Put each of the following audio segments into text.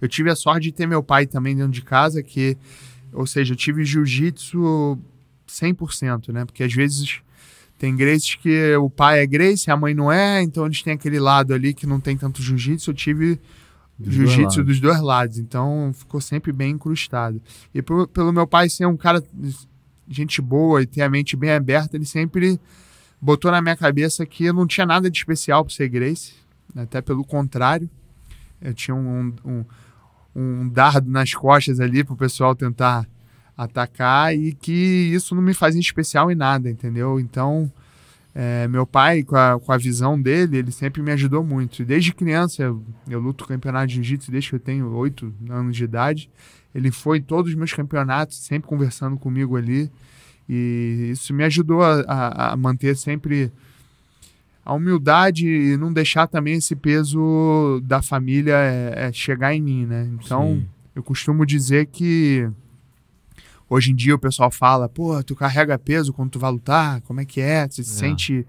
Eu tive a sorte de ter meu pai também dentro de casa, que, ou seja, eu tive jiu-jitsu 100%, né? Porque às vezes tem Grace que o pai é Grace, a mãe não é, então eles têm aquele lado ali que não tem tanto jiu-jitsu. Eu tive jiu-jitsu dos dois lados, então ficou sempre bem incrustado. E por, pelo meu pai ser um cara, gente boa e ter a mente bem aberta, ele sempre botou na minha cabeça que eu não tinha nada de especial para ser Grace, até pelo contrário. Eu tinha um, um um dardo nas costas ali para o pessoal tentar atacar e que isso não me em especial em nada, entendeu? Então, é, meu pai, com a, com a visão dele, ele sempre me ajudou muito. desde criança, eu, eu luto campeonato de jiu-jitsu desde que eu tenho oito anos de idade. Ele foi em todos os meus campeonatos, sempre conversando comigo ali. E isso me ajudou a, a manter sempre a humildade e não deixar também esse peso da família é, é chegar em mim, né? Então, Sim. eu costumo dizer que hoje em dia o pessoal fala, pô, tu carrega peso quando tu vai lutar, como é que é? Tu se é. sente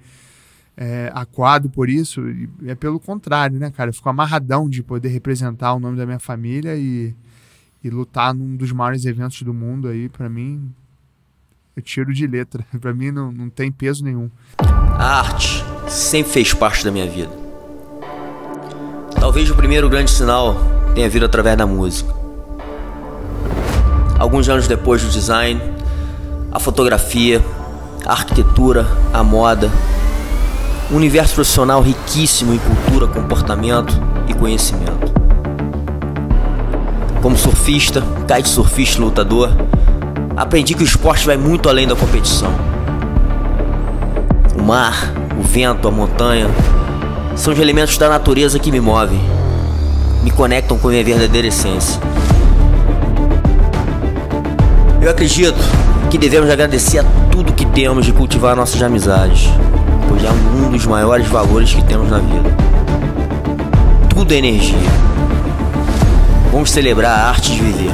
é, aquado por isso? E é pelo contrário, né, cara? Eu fico amarradão de poder representar o nome da minha família e, e lutar num dos maiores eventos do mundo aí, para mim, eu tiro de letra. Para mim não, não tem peso nenhum. A arte sempre fez parte da minha vida. Talvez o primeiro grande sinal tenha vindo através da música. Alguns anos depois do design, a fotografia, a arquitetura, a moda, um universo profissional riquíssimo em cultura, comportamento e conhecimento. Como surfista, kite surfista lutador, aprendi que o esporte vai muito além da competição. O mar, o vento, a montanha são os elementos da natureza que me movem, me conectam com minha verdadeira essência. Eu acredito que devemos agradecer a tudo que temos de cultivar nossas amizades, pois é um dos maiores valores que temos na vida. Tudo é energia. Vamos celebrar a arte de viver.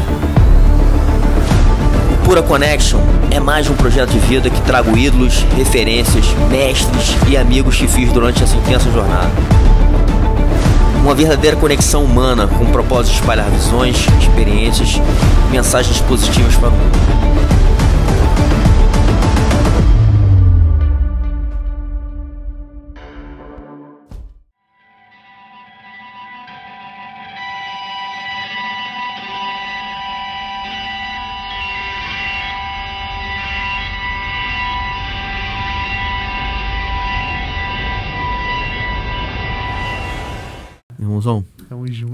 Pura Connection é mais um projeto de vida que trago ídolos, referências, mestres e amigos que fiz durante essa intensa jornada. Uma verdadeira conexão humana com o propósito de espalhar visões, experiências, mensagens positivas para o mundo.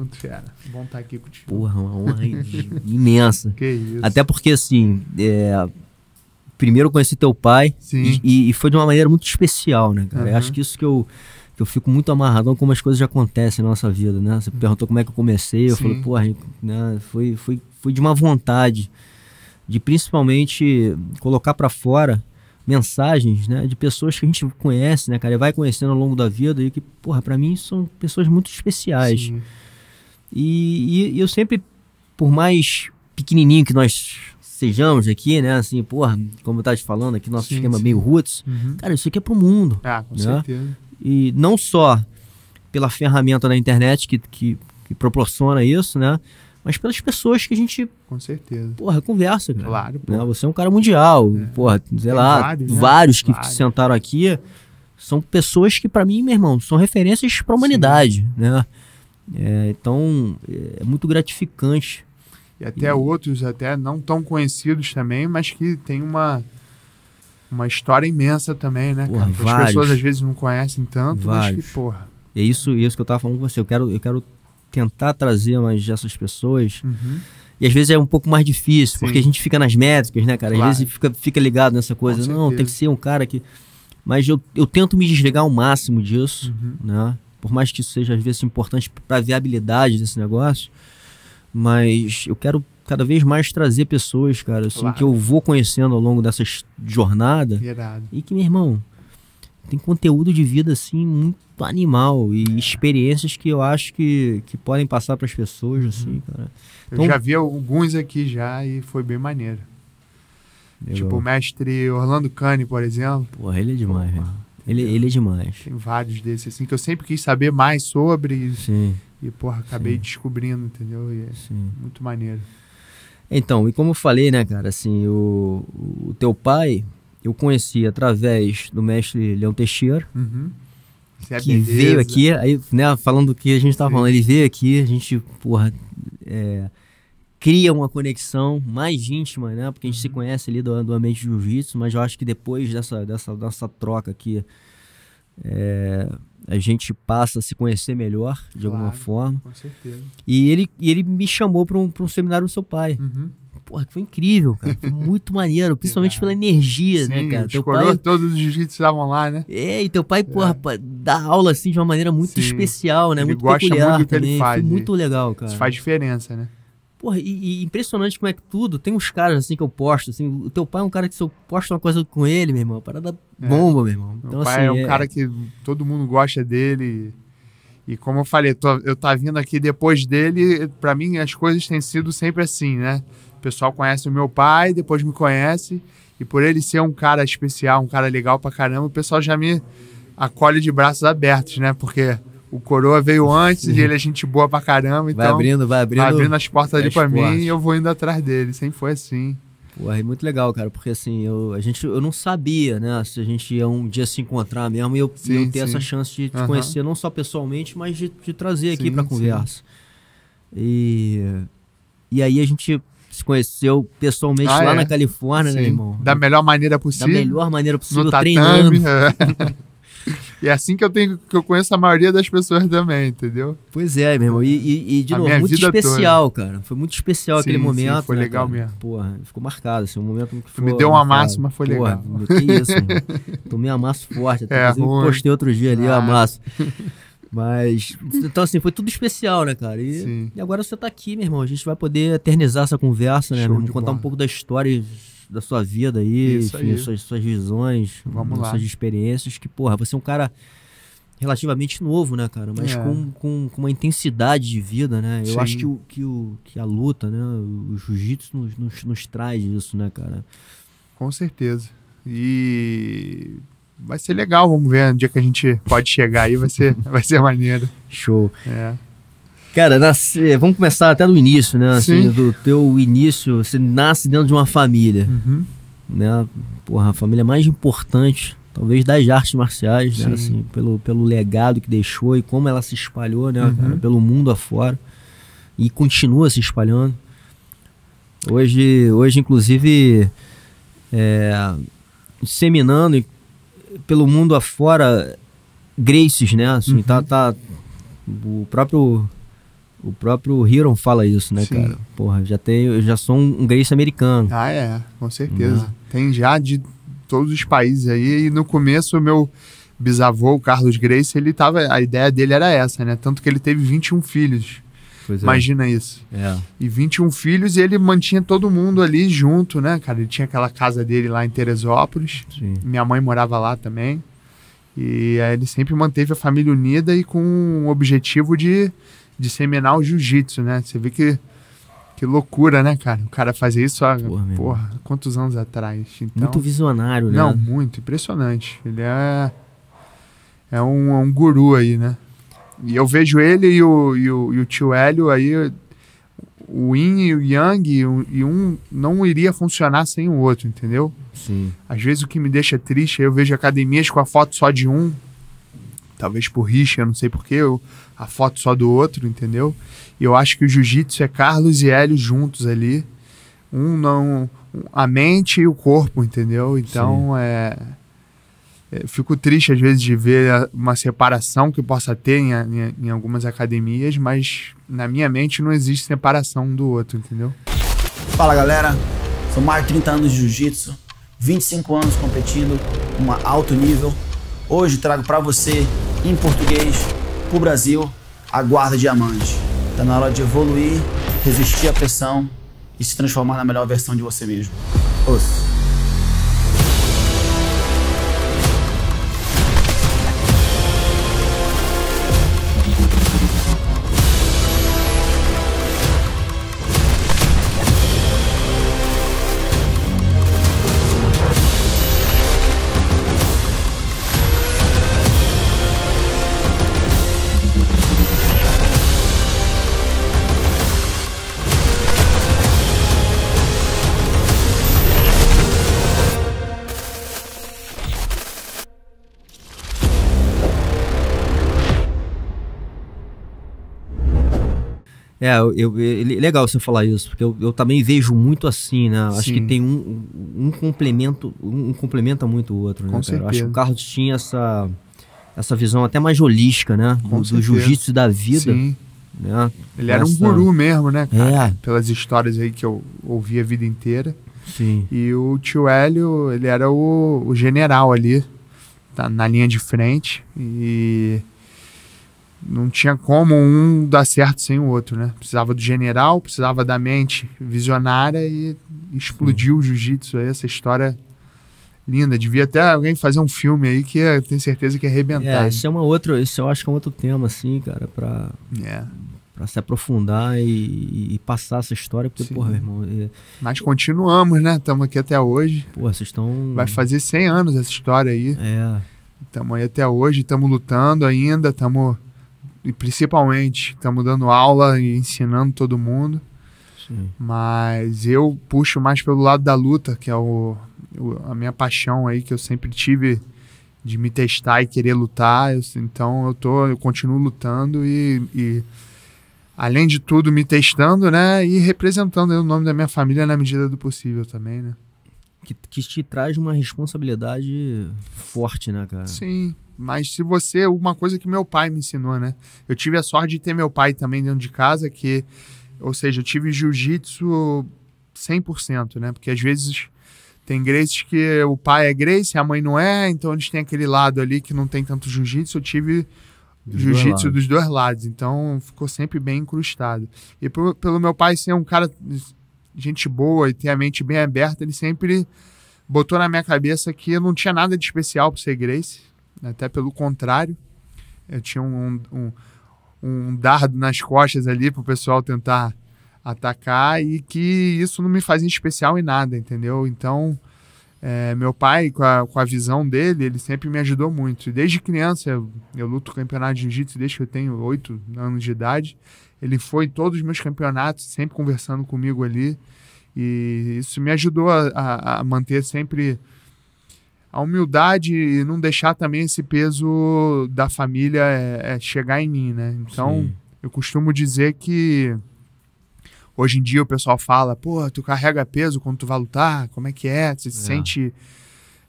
junto, fera. Bom estar tá aqui contigo. Porra, uma honra imensa. Que isso. Até porque, assim, é... primeiro eu conheci teu pai e, e, foi de uma maneira muito especial, né, cara? Uhum. Eu acho que isso que eu eu fico muito amarradão como as coisas já acontecem na nossa vida, né? Você uhum. perguntou como é que eu comecei, eu Sim. falei, porra, né? foi, foi, foi de uma vontade de principalmente colocar para fora mensagens, né, de pessoas que a gente conhece, né, cara, e vai conhecendo ao longo da vida e que, porra, para mim são pessoas muito especiais. Sim. E, e eu sempre, por mais pequenininho que nós sejamos aqui, né? Assim, porra, como eu tava te falando aqui, nosso sim, esquema sim. meio roots. Uhum. Cara, isso aqui é pro mundo. Ah, com né? certeza. E não só pela ferramenta da internet que, que, que, proporciona isso, né? Mas pelas pessoas que a gente. Com certeza. Porra, conversa, cara. Claro. Né? Você é um cara mundial. É. Porra, sei Tem lá, vários, né? vários que vários. sentaram aqui são pessoas que, para mim, meu irmão, são referências para a humanidade, sim. né? É, então, é muito gratificante. E até e... outros, até não tão conhecidos também, mas que tem uma, uma história imensa também, né, porra, As pessoas às vezes não conhecem tanto, vários. mas que, porra. É isso, é isso que eu tava falando com você. Eu quero, eu quero tentar trazer mais dessas pessoas. Uhum. E às vezes é um pouco mais difícil, Sim. porque a gente fica nas métricas, né, cara? Às vezes fica, fica ligado nessa coisa. Não, tem que ser um cara que. Mas eu, eu tento me desligar ao máximo disso, uhum. né? por mais que isso seja às vezes importante para a viabilidade desse negócio, mas eu quero cada vez mais trazer pessoas, cara, assim, claro. que eu vou conhecendo ao longo dessa jornada. Verdade. E que, meu irmão, tem conteúdo de vida, assim, muito animal e é. experiências que eu acho que, que podem passar para as pessoas, uhum. assim, cara. Então, eu já vi alguns aqui já e foi bem maneiro. Legal. Tipo o mestre Orlando Cane, por exemplo. Porra, ele é demais, Pô, né? Ele, ele é demais. Tem vários desses, assim, que eu sempre quis saber mais sobre. Sim. E, porra, acabei Sim. descobrindo, entendeu? E é Sim. muito maneiro. Então, e como eu falei, né, cara, assim, o, o teu pai eu conheci através do mestre Leão Teixeira. Uhum. É que beleza. veio aqui, aí, né, falando do que a gente estava falando, ele veio aqui, a gente, porra, é, cria uma conexão mais íntima, né? Porque a gente se uhum. conhece ali do, do ambiente de jiu-jitsu, mas eu acho que depois dessa, dessa dessa troca aqui, é, a gente passa a se conhecer melhor, de claro, alguma forma. Com certeza. E ele, e ele me chamou para um, um seminário do seu pai. Uhum. Porra, que foi incrível, cara. Foi muito maneiro, principalmente é, pela energia, né, Sim, né, cara? Teu pai... todos os jiu-jitsu estavam lá, né? É, e teu pai, é. porra, dá aula assim de uma maneira muito Sim. especial, né? Ele muito gosta peculiar muito também. Faz, foi muito legal, cara. Isso faz diferença, né? Porra, e, e, impressionante como é que tudo. Tem uns caras assim que eu posto, assim, o teu pai é um cara que se eu posto uma coisa com ele, meu irmão, parada é. bomba, meu irmão. Então, meu pai assim, é um é... cara que todo mundo gosta dele. E como eu falei, tô, eu tá vindo aqui depois dele, para mim as coisas têm sido sempre assim, né? O pessoal conhece o meu pai, depois me conhece, e por ele ser um cara especial, um cara legal pra caramba, o pessoal já me acolhe de braços abertos, né? Porque o Coroa veio antes e ele é gente boa pra caramba. Então vai abrindo, vai abrindo. Vai abrindo as portas ali pra mim e eu vou indo atrás dele. Sempre foi assim. Pô, é muito legal, cara, porque assim, eu, a gente, eu não sabia, né, se a gente ia um dia se encontrar mesmo e eu, sim, eu ter sim. essa chance de te uhum. conhecer, não só pessoalmente, mas de te trazer sim, aqui pra conversa. E, e aí a gente se conheceu pessoalmente ah, lá é? na Califórnia, né, irmão? Da melhor maneira possível. Da melhor maneira possível, no treinando. Tatame, é. E é assim que eu tenho que eu conheço a maioria das pessoas também, entendeu? Pois é, meu irmão. E, e, e de a novo, muito especial, toda. cara. Foi muito especial sim, aquele momento. Sim, foi né, legal cara? mesmo. Porra, ficou marcado. Assim, um momento que foi, Me deu uma massa, mas foi porra, legal. Que isso, mano. Tomei amasso forte. Até é, postei outro dia ali, ah. amasso. Mas, então assim, foi tudo especial, né, cara? E, e, agora você tá aqui, meu irmão. A gente vai poder eternizar essa conversa, né? Contar bola. um pouco da história da sua vida aí, enfim, aí. Suas, suas visões, Vamos suas lá. experiências, que, porra, você é um cara relativamente novo, né, cara? Mas é. com, com, com, uma intensidade de vida, né? Eu Sim. acho que, o, que, o, que a luta, né? O jiu-jitsu nos, nos, nos, traz isso, né, cara? Com certeza. E vai ser legal, vamos ver. No né, dia é que a gente pode chegar aí, vai ser, vai ser maneiro. Show. É. Cara, nasce, eh, vamos começar até do início, né? Assim, do teu início, você nasce dentro de uma família. Uhum. Né? Porra, a família mais importante, talvez, das artes marciais, né? Assim, pelo, pelo legado que deixou e como ela se espalhou, né, uhum. cara, pelo mundo afora. E continua se espalhando. Hoje, hoje inclusive, é, disseminando pelo mundo afora graces, né? Assim, uhum. tá, tá, o próprio o próprio Hiron fala isso, né, Sim. cara? Porra, já tenho, eu já sou um, Grace americano. Ah, é, com certeza. Tem já de todos os países aí. E no começo, o meu bisavô, o Carlos Grace, ele tava. A ideia dele era essa, né? Tanto que ele teve 21 filhos. Pois é. Imagina isso. É. E 21 filhos e ele mantinha todo mundo ali junto, né, cara? Ele tinha aquela casa dele lá em Teresópolis. Sim. Minha mãe morava lá também. E aí é, ele sempre manteve a família unida e com o objetivo de disseminar o jiu-jitsu, né? Você vê que que loucura, né, cara? O cara fazer isso há, porra, porra quantos anos atrás? Então, muito visionário, né? Não, muito, impressionante. Ele é, é um, é um guru aí, né? E eu vejo ele e o, e o, e o tio Hélio aí, o Yin e o Yang, e um não iria funcionar sem o outro, entendeu? Sim. Às vezes o que me deixa triste é eu vejo academias com a foto só de um, talvez por rixa, não sei porquê, a foto só do outro, entendeu? E eu acho que o jiu-jitsu é Carlos e Hélio juntos ali. Um não. A mente e o corpo, entendeu? Então Sim. É, é. Eu fico triste às vezes de ver uma separação que possa ter em, em, em, algumas academias, mas na minha mente não existe separação um do outro, entendeu? Fala galera, sou mais de 30 anos de jiu-jitsu, 25 anos competindo, uma alto nível. Hoje trago para você em português, para o Brasil, aguarda diamante. Está na hora de evoluir, resistir à pressão e se transformar na melhor versão de você mesmo. Ouça. É, eu, eu, é legal você falar isso, porque eu, eu também vejo muito assim, né? Sim. Acho que tem um, um complemento, um complementa muito o outro, né, Com cara? Acho que o Carlos tinha essa, essa visão até mais holística, né? Com do, do jiu-jitsu da vida. Sim. Né? Ele essa... era um guru mesmo, né, cara? É. Pelas histórias aí que eu ouvi a vida inteira. Sim. E o tio Hélio, ele era o, o general ali, tá, na linha de frente. E não tinha como um dar certo sem o outro, né? Precisava do general, precisava da mente visionária e explodiu Sim. o jiu-jitsu aí, essa história é linda. Devia até alguém fazer um filme aí que eu tenho certeza que arrebentar. É, isso é uma outra, isso eu acho que é um outro tema, assim, cara, pra, é. pra se aprofundar e, e passar essa história, porque, Sim. porra, meu irmão. É... Mas continuamos, né? Estamos aqui até hoje. Pô, vocês estão. Vai fazer 100 anos essa história aí. É. Estamos aí até hoje, estamos lutando ainda, estamos e principalmente estamos dando aula e ensinando todo mundo. Sim. Mas eu puxo mais pelo lado da luta, que é o, o, a minha paixão aí que eu sempre tive de me testar e querer lutar. Eu, então eu tô, eu continuo lutando e, e, além de tudo me testando, né, e representando o nome da minha família na medida do possível também, né? Que, que te traz uma responsabilidade forte, né, cara? Sim, mas se você, uma coisa que meu pai me ensinou, né? Eu tive a sorte de ter meu pai também dentro de casa, que, ou seja, eu tive jiu-jitsu 100%, né? Porque às vezes tem Grace que o pai é Grace, a mãe não é, então eles têm aquele lado ali que não tem tanto jiu-jitsu. Eu tive jiu-jitsu dos dois lados, então ficou sempre bem incrustado. E por, pelo meu pai ser um cara gente boa e ter a mente bem aberta, ele sempre botou na minha cabeça que eu não tinha nada de especial para ser Grace, até pelo contrário. Eu eh, tinha um, um, um dardo nas costas ali para o pessoal tentar atacar e que isso não me faz especial em nada, entendeu? Então, é, meu pai, com a, com a visão dele, ele sempre me ajudou muito. Desde criança, eu, eu luto campeonato de jiu-jitsu desde que eu tenho oito anos de idade. Ele foi em todos os meus campeonatos, sempre conversando comigo ali. E isso me ajudou a, a manter sempre a humildade e não deixar também esse peso da família é, é chegar em mim, né? Então, Sim. eu costumo dizer que hoje em dia o pessoal fala, pô, tu carrega peso quando tu vai lutar, como é que é? Tu se é. sente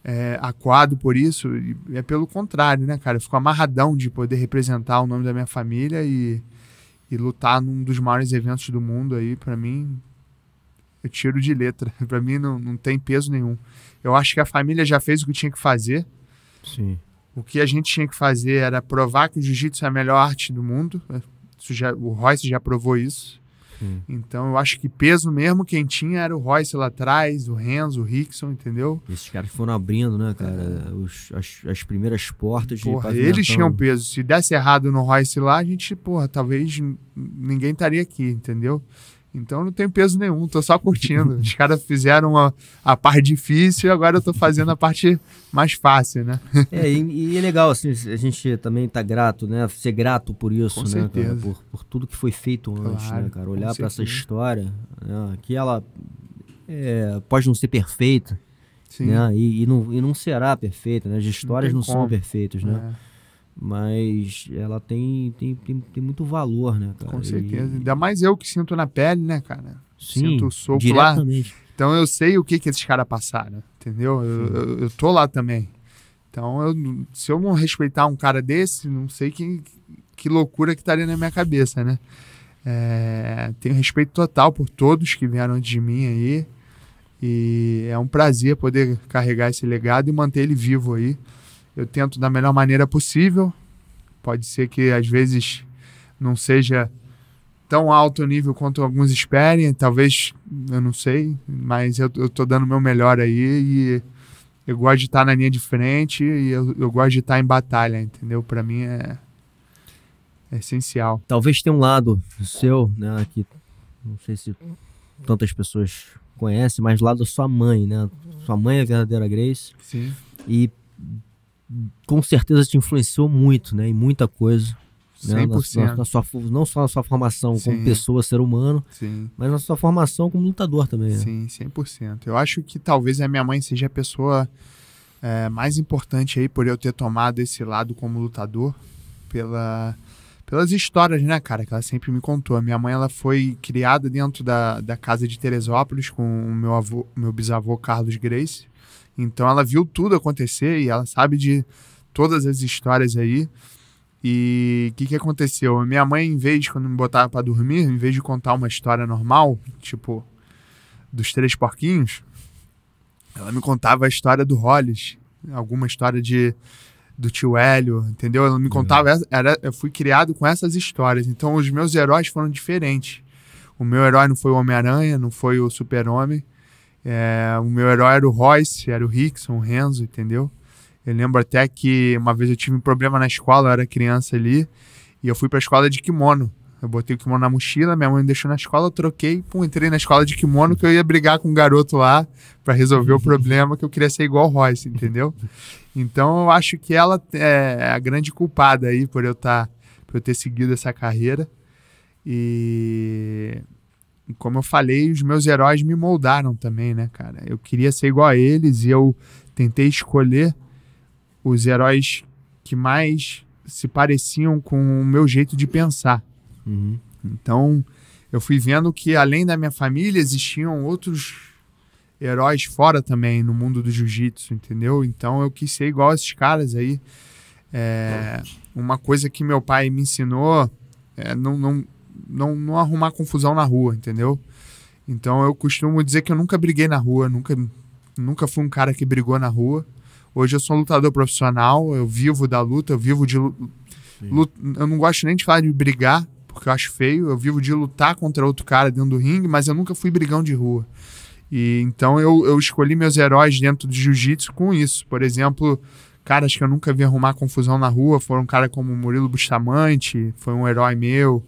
é, aquado por isso? E é pelo contrário, né, cara? Eu fico amarradão de poder representar o nome da minha família e, e lutar num dos maiores eventos do mundo aí, para mim, eu é tiro de letra. para mim não, não tem peso nenhum. Eu acho que a família já fez o que tinha que fazer. Sim. O que a gente tinha que fazer era provar que o jiu-jitsu é a melhor arte do mundo. Né? Já, o Royce já provou isso. Sim. Então eu acho que peso mesmo quem tinha era o Royce lá atrás, o Renzo, o Rickson, entendeu? Esses caras foram abrindo, né, cara? É. Os, as, as, primeiras portas porra, Eles tinham peso. Se desse errado no Royce lá, a gente, porra, talvez ninguém estaria aqui, entendeu? Então não tem peso nenhum, tô só curtindo. Os caras fizeram a, a parte difícil, e agora eu tô fazendo a parte mais fácil, né? É, e, e é legal, assim, a gente também tá grato, né? Ser grato por isso, com né, cara? Por, por tudo que foi feito antes, né, claro, né, cara? Olhar para essa história, né? que ela é, pode não ser perfeita, Sim. né? E, e, não, e não será perfeita, né? As histórias não, não são perfeitas, né? É mas ela tem, tem, tem, tem, muito valor, né, cara? Com certeza. E... Ainda mais eu que sinto na pele, né, cara? Sim, sinto o soco lá. Então eu sei o que, que esses caras passaram, entendeu? Eu, eu, eu, tô lá também. Então, eu, se eu não respeitar um cara desse, não sei que, que loucura que estaria tá na minha cabeça, né? É, tenho respeito total por todos que vieram antes de mim aí. E é um prazer poder carregar esse legado e manter ele vivo aí eu tento da melhor maneira possível. Pode ser que às vezes não seja tão alto nível quanto alguns esperem, talvez, eu não sei, mas eu, eu tô dando o meu melhor aí e eu gosto de estar tá na linha de frente e eu, eu gosto de estar tá em batalha, entendeu? Para mim é, é, essencial. Talvez tenha um lado seu, né, que não sei se tantas pessoas conhecem, mas lá da sua mãe, né? Sua mãe é a verdadeira Grace. Sim. E com certeza te influenciou muito, né? Em muita coisa. 100%. Né, na, na, na sua, não só na sua formação Sim. como pessoa, ser humano, Sim. mas na sua formação como lutador também. Né? Sim, 100%. Eu acho que talvez a minha mãe seja a pessoa é, mais importante aí por eu ter tomado esse lado como lutador, pela, pelas histórias, né, cara, que ela sempre me contou. A minha mãe ela foi criada dentro da, da casa de Teresópolis com o meu, avô, meu bisavô Carlos Grace. Então ela viu tudo acontecer e ela sabe de todas as histórias aí. E o que, que aconteceu? Minha mãe, em vez de quando me botava para dormir, em vez de contar uma história normal, tipo dos três porquinhos, ela me contava a história do Hollis, alguma história de do tio Hélio, entendeu? Ela me uhum. contava, era, eu fui criado com essas histórias. Então os meus heróis foram diferentes. O meu herói não foi o Homem-Aranha, não foi o Super-Homem. É, o meu herói era o Royce, era o Rickson, o Renzo, entendeu? Eu lembro até que uma vez eu tive um problema na escola, eu era criança ali, e eu fui pra escola de kimono. Eu botei o kimono na mochila, minha mãe me deixou na escola, eu troquei, pum, entrei na escola de kimono que eu ia brigar com um garoto lá para resolver o uhum. problema, que eu queria ser igual o Royce, entendeu? Então eu acho que ela é, é a grande culpada aí por eu, tá, por eu ter seguido essa carreira. E como eu falei, os meus heróis me moldaram também, né, cara? Eu queria ser igual a eles e eu tentei escolher os heróis que mais se pareciam com o meu jeito de pensar. Uhum. Então, eu fui vendo que além da minha família existiam outros heróis fora também no mundo do jiu-jitsu, entendeu? Então, eu quis ser igual a esses caras aí. É, uma coisa que meu pai me ensinou, é, não, não não, não arrumar confusão na rua, entendeu? Então eu costumo dizer que eu nunca briguei na rua, nunca, nunca fui um cara que brigou na rua. Hoje eu sou um lutador profissional, eu vivo da luta, eu vivo de. Luta, eu não gosto nem de falar de brigar, porque eu acho feio. Eu vivo de lutar contra outro cara dentro do ringue, mas eu nunca fui brigão de rua. E então eu, eu escolhi meus heróis dentro do jiu-jitsu com isso. Por exemplo, caras que eu nunca vi arrumar confusão na rua foram um cara como Murilo Bustamante, foi um herói meu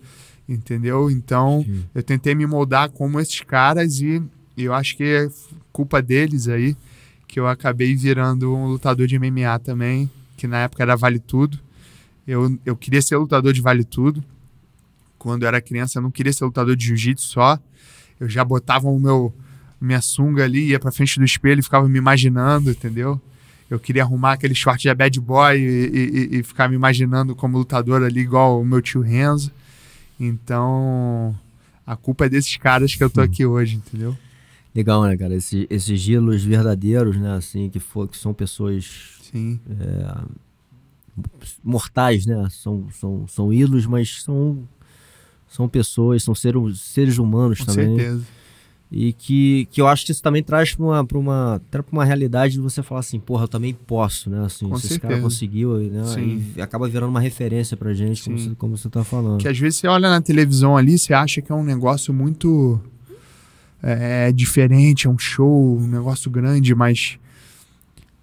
entendeu? Então, Sim. eu tentei me moldar como esses caras e, eu acho que é culpa deles aí que eu acabei virando um lutador de MMA também, que na época era Vale Tudo. Eu, eu queria ser lutador de Vale Tudo. Quando eu era criança, eu não queria ser lutador de jiu-jitsu só. Eu já botava o meu minha sunga ali, ia pra frente do espelho e ficava me imaginando, entendeu? Eu queria arrumar aquele short de bad boy e, e, e ficar me imaginando como lutador ali, igual o meu tio Renzo. Então, a culpa é desses caras que eu tô aqui hoje, entendeu? Legal, né, cara? Esse, esses gilos verdadeiros, né? Assim, que, for, que são pessoas. Sim. É, mortais, né? São, são, são ídolos, mas são, são pessoas, são seres seres humanos Com também. Com né? certeza. E que, que eu acho que isso também traz para uma, uma, uma realidade de você falar assim, porra, eu também posso, né? Assim, Com se certeza. esse cara conseguiu, né? E acaba virando uma referência pra gente, como você, como você tá falando. Que às vezes você olha na televisão ali, você acha que é um negócio muito é, é, diferente, é um show, um negócio grande, mas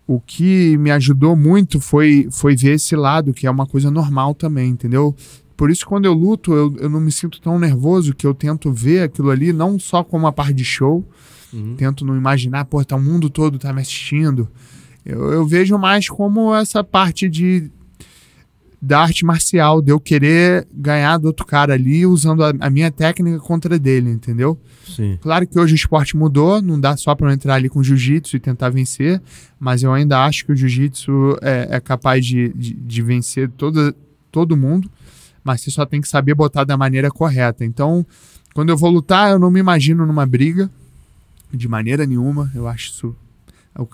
o que me ajudou muito foi, foi ver esse lado, que é uma coisa normal também, entendeu? Por isso, quando eu luto, eu, eu não me sinto tão nervoso que eu tento ver aquilo ali, não só como uma parte de show, uhum. tento não imaginar, pô, tá o mundo todo tá me assistindo. Eu, eu vejo mais como essa parte de da arte marcial, de eu querer ganhar do outro cara ali usando a, a minha técnica contra dele, entendeu? Sim. Claro que hoje o esporte mudou, não dá só para eu entrar ali com jiu-jitsu e tentar vencer, mas eu ainda acho que o jiu-jitsu é, é, capaz de, de, de vencer todo todo mundo mas você só tem que saber botar da maneira correta. Então, quando eu vou lutar, eu não me imagino numa briga, de maneira nenhuma. Eu acho isso. Eu,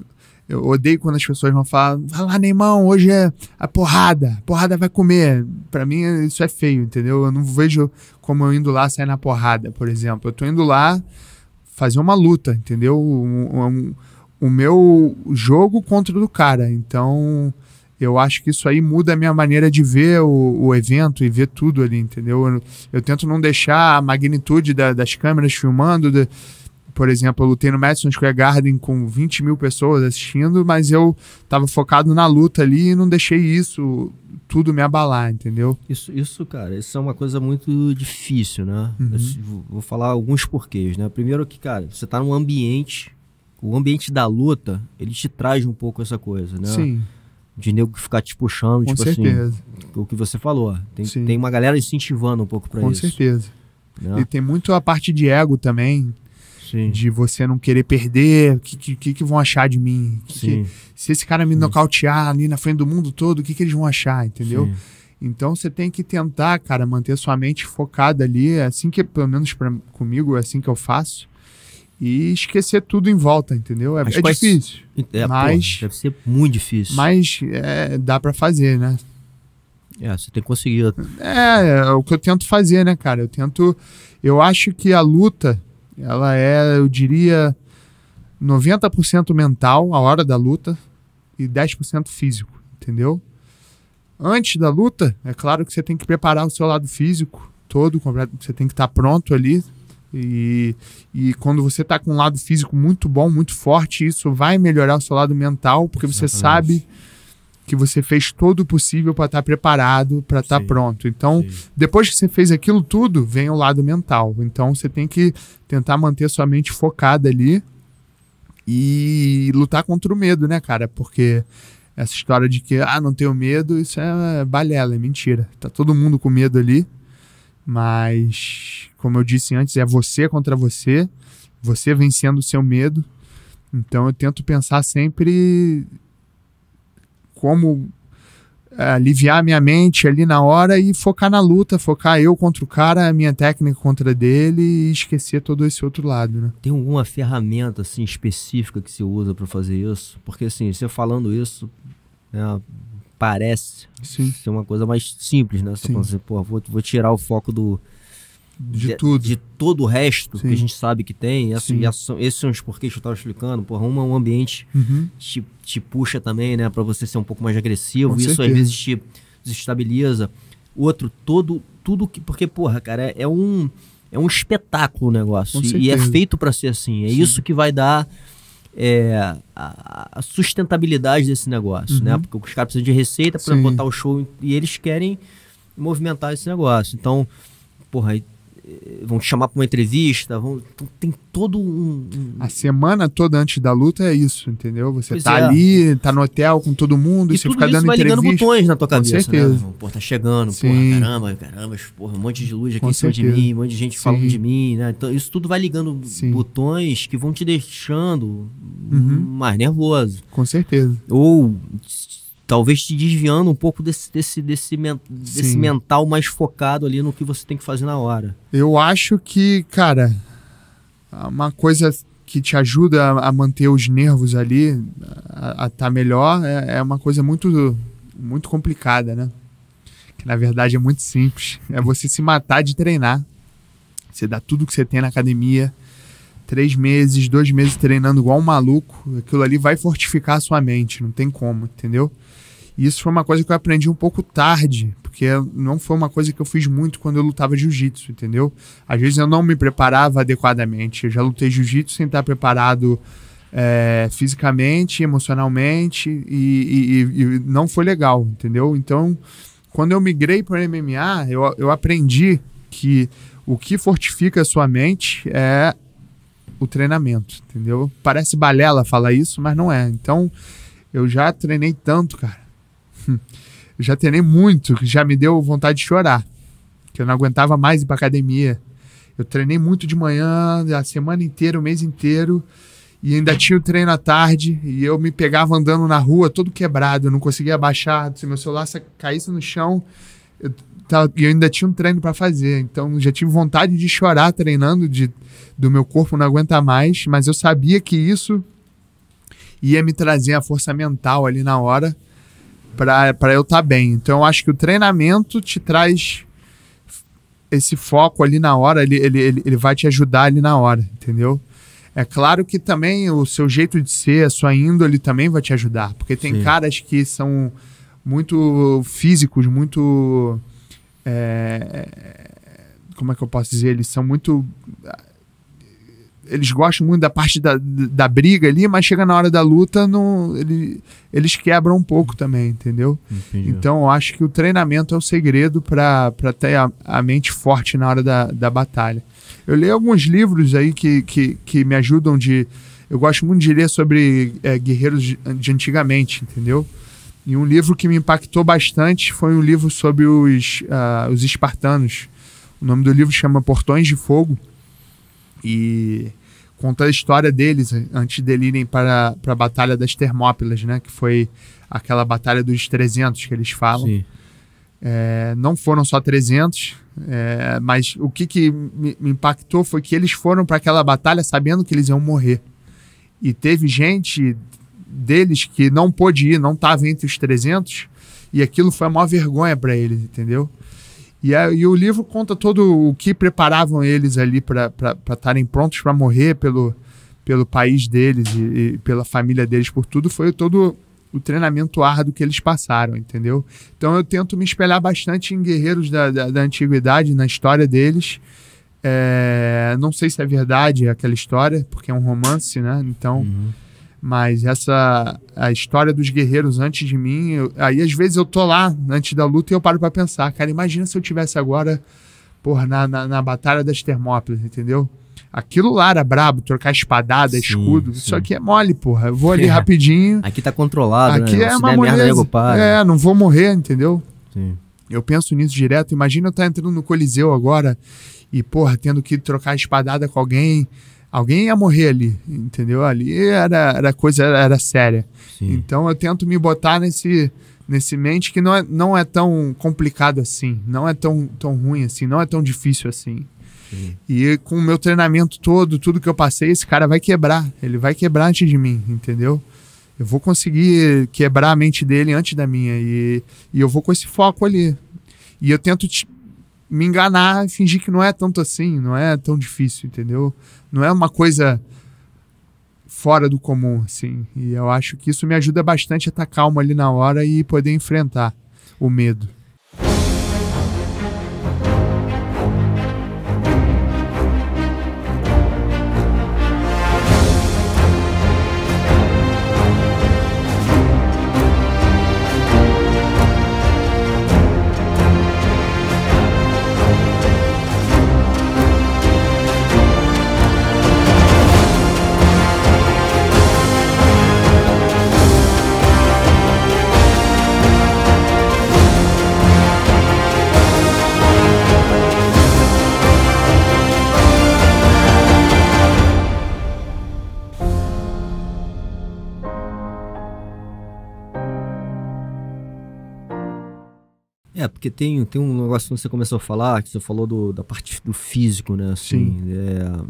eu odeio quando as pessoas vão falar, vai lá, Neymão, hoje é a porrada, a porrada vai comer. Para mim, isso é feio, entendeu? Eu não vejo como eu indo lá sair na porrada, por exemplo. Eu tô indo lá fazer uma luta, entendeu? Um, um, o meu jogo contra o do cara. Então, eu acho que isso aí muda a minha maneira de ver o, o evento e ver tudo ali, entendeu? Eu, eu tento não deixar a magnitude da, das câmeras filmando. De, por exemplo, eu lutei no Madison Square Garden com 20 mil pessoas assistindo, mas eu estava focado na luta ali e não deixei isso tudo me abalar, entendeu? Isso, isso cara, isso é uma coisa muito difícil, né? Uhum. vou falar alguns porquês, né? Primeiro que, cara, você está num ambiente, o ambiente da luta, ele te traz um pouco essa coisa, né? Sim de nego ficar te puxando, Com tipo assim, certeza. assim. O que você falou. Tem, tem uma galera incentivando um pouco pra Com isso. Com certeza. Né? E tem muito a parte de ego também. Sim. De você não querer perder, o que, que, que, vão achar de mim? Que, que, se esse cara me Sim. nocautear ali na frente do mundo todo, o que, que eles vão achar, entendeu? Sim. Então você tem que tentar, cara, manter sua mente focada ali. É assim que, pelo menos pra, comigo, é assim que eu faço e esquecer tudo em volta, entendeu? É, é quais... difícil. É, mas deve ser muito difícil. Mas é, dá para fazer, né? É, você tem conseguido. É, é o que eu tento fazer, né, cara? Eu tento. Eu acho que a luta, ela é, eu diria, 90% mental, a hora da luta, e 10% físico, entendeu? Antes da luta, é claro que você tem que preparar o seu lado físico todo, você tem que estar tá pronto ali, e, e quando você está com um lado físico muito bom, muito forte, isso vai melhorar o seu lado mental, porque Exatamente. você sabe que você fez todo o possível para estar tá preparado, para estar tá pronto. Então, Sim. depois que você fez aquilo tudo, vem o lado mental. Então, você tem que tentar manter sua mente focada ali e lutar contra o medo, né, cara? Porque essa história de que, ah, não tenho medo, isso é balela, é mentira. Tá todo mundo com medo ali. Mas, como eu disse antes, é você contra você, você vencendo o seu medo. Então eu tento pensar sempre como é, aliviar minha mente ali na hora e focar na luta, focar eu contra o cara, a minha técnica contra dele e esquecer todo esse outro lado, né? Tem alguma ferramenta assim específica que você usa para fazer isso? Porque assim, você falando isso, né, parece Sim. ser uma coisa mais simples, né? Você assim, pô, vou, vou tirar o foco do, de, de, tudo. De todo o resto Sim. que a gente sabe que tem. Assim, esses são os porquês que eu estava explicando. Porra, é um ambiente uhum. te, te puxa também, né? para você ser um pouco mais agressivo. Com Isso certeza. às vezes te desestabiliza. Outro, todo, tudo que. Porque, porra, cara, é, é um. É um espetáculo o negócio. E, e, é feito para ser assim. É Sim. isso que vai dar é, a, sustentabilidade desse negócio, né? uhum. né? Porque os caras precisam de receita para botar o show e eles querem movimentar esse negócio. Então, porra, eh, vão te chamar para uma entrevista, vão, então tem todo um, A semana toda antes da luta é isso, entendeu? Você pois tá é. ali, tá no hotel com todo mundo, e você tudo fica dando vai ligando botões na tua cabeça, com né? certeza. né? Pô, tá chegando, caramba, caramba, porra, um monte de luz aqui em cima de mim, um monte de gente Sim. falando de mim, né? Então isso tudo vai ligando Sim. botões que vão te deixando uhum. mais nervoso. Com certeza. Ou talvez te desviando um pouco desse, desse, desse, desse mental mais focado ali no que você tem que fazer na hora. Eu acho que, cara, uma coisa que te ajuda a manter os nervos ali, a estar tá melhor, é, é, uma coisa muito, muito complicada, né? Que na verdade é muito simples. É você se matar de treinar. Você dá tudo que você tem na academia. Três meses, dois meses treinando igual um maluco. Aquilo ali vai fortificar a sua mente. Não tem como, entendeu? E isso foi uma coisa que eu aprendi um pouco tarde, porque não foi uma coisa que eu fiz muito quando eu lutava jiu-jitsu, entendeu? Às vezes eu não me preparava adequadamente. Eu já lutei jiu-jitsu sem estar preparado é, fisicamente, emocionalmente, e, e, e, não foi legal, entendeu? Então, quando eu migrei para MMA, eu, eu aprendi que o que fortifica a sua mente é o treinamento, entendeu? Parece balela falar isso, mas não é. Então, eu já treinei tanto, cara já treinei muito, já me deu vontade de chorar. Que eu não aguentava mais ir pra academia. Eu treinei muito de manhã, a semana inteira, o mês inteiro. E ainda tinha o treino à tarde. E eu me pegava andando na rua, todo quebrado. Eu não conseguia baixar. Se meu celular caísse no chão, eu, tava, eu ainda tinha um treino para fazer. Então já tive vontade de chorar treinando, de, do meu corpo não aguentar mais. Mas eu sabia que isso ia me trazer a força mental ali na hora para eu estar tá bem. Então eu acho que o treinamento te traz esse foco ali na hora, ele, ele, ele, ele vai te ajudar ali na hora, entendeu? É claro que também o seu jeito de ser, a sua índole também vai te ajudar, porque tem Sim. caras que são muito físicos, muito. É, como é que eu posso dizer? Eles são muito eles gostam muito da parte da, da briga ali, mas chega na hora da luta, não, ele, eles quebram um pouco também, entendeu? Entendi. Então eu acho que o treinamento é o segredo para ter a, a, mente forte na hora da, da batalha. Eu leio alguns livros aí que, que, que me ajudam de. Eu gosto muito de ler sobre é, guerreiros de, de antigamente, entendeu? E um livro que me impactou bastante foi um livro sobre os, uh, os espartanos. O nome do livro chama Portões de Fogo. E conta a história deles antes de irem para, para a Batalha das Termópilas, né? Que foi aquela Batalha dos 300 que eles falam. Sim. É, não foram só 300, é, mas o que, que me, me impactou foi que eles foram para aquela batalha sabendo que eles iam morrer. E teve gente deles que não pôde ir, não estava entre os 300, e aquilo foi a maior vergonha para eles, entendeu? E, é, e o livro conta todo o que preparavam eles ali para estarem prontos para morrer pelo, pelo país deles e, e, pela família deles, por tudo. Foi todo o treinamento árduo que eles passaram, entendeu? Então eu tento me espelhar bastante em guerreiros da, da, da antiguidade, na história deles. É, não sei se é verdade aquela história, porque é um romance, né? Então. Uhum mas essa a história dos guerreiros antes de mim, eu, aí às vezes eu tô lá antes da luta e eu paro para pensar, cara, imagina se eu tivesse agora, porra, na, na, na, batalha das Termópilas, entendeu? Aquilo lá era brabo, trocar espadada, sim, escudo. Sim. Isso aqui é mole, porra. Eu vou ali é. rapidinho. Aqui tá controlado, né? aqui né? é, é uma moleza. Merda, é, não vou morrer, entendeu? Sim. Eu penso nisso direto. Imagina eu estar tá entrando no Coliseu agora e, porra, tendo que trocar espadada com alguém alguém ia morrer ali, entendeu? Ali era, era coisa, era, era séria. Sim. Então eu tento me botar nesse nesse mente que não é, não é tão complicado assim, não é tão, tão ruim assim, não é tão difícil assim. Sim. E com o meu treinamento todo, tudo que eu passei, esse cara vai quebrar. Ele vai quebrar antes de mim, entendeu? Eu vou conseguir quebrar a mente dele antes da minha. E, e eu vou com esse foco ali. E eu tento te, me enganar e fingir que não é tanto assim, não é tão difícil, entendeu? não é uma coisa fora do comum, assim. E eu acho que isso me ajuda bastante a estar calmo ali na hora e poder enfrentar o medo. tem, tem um negócio que você começou a falar, que você falou do, da parte do físico, né? Assim, Sim. É,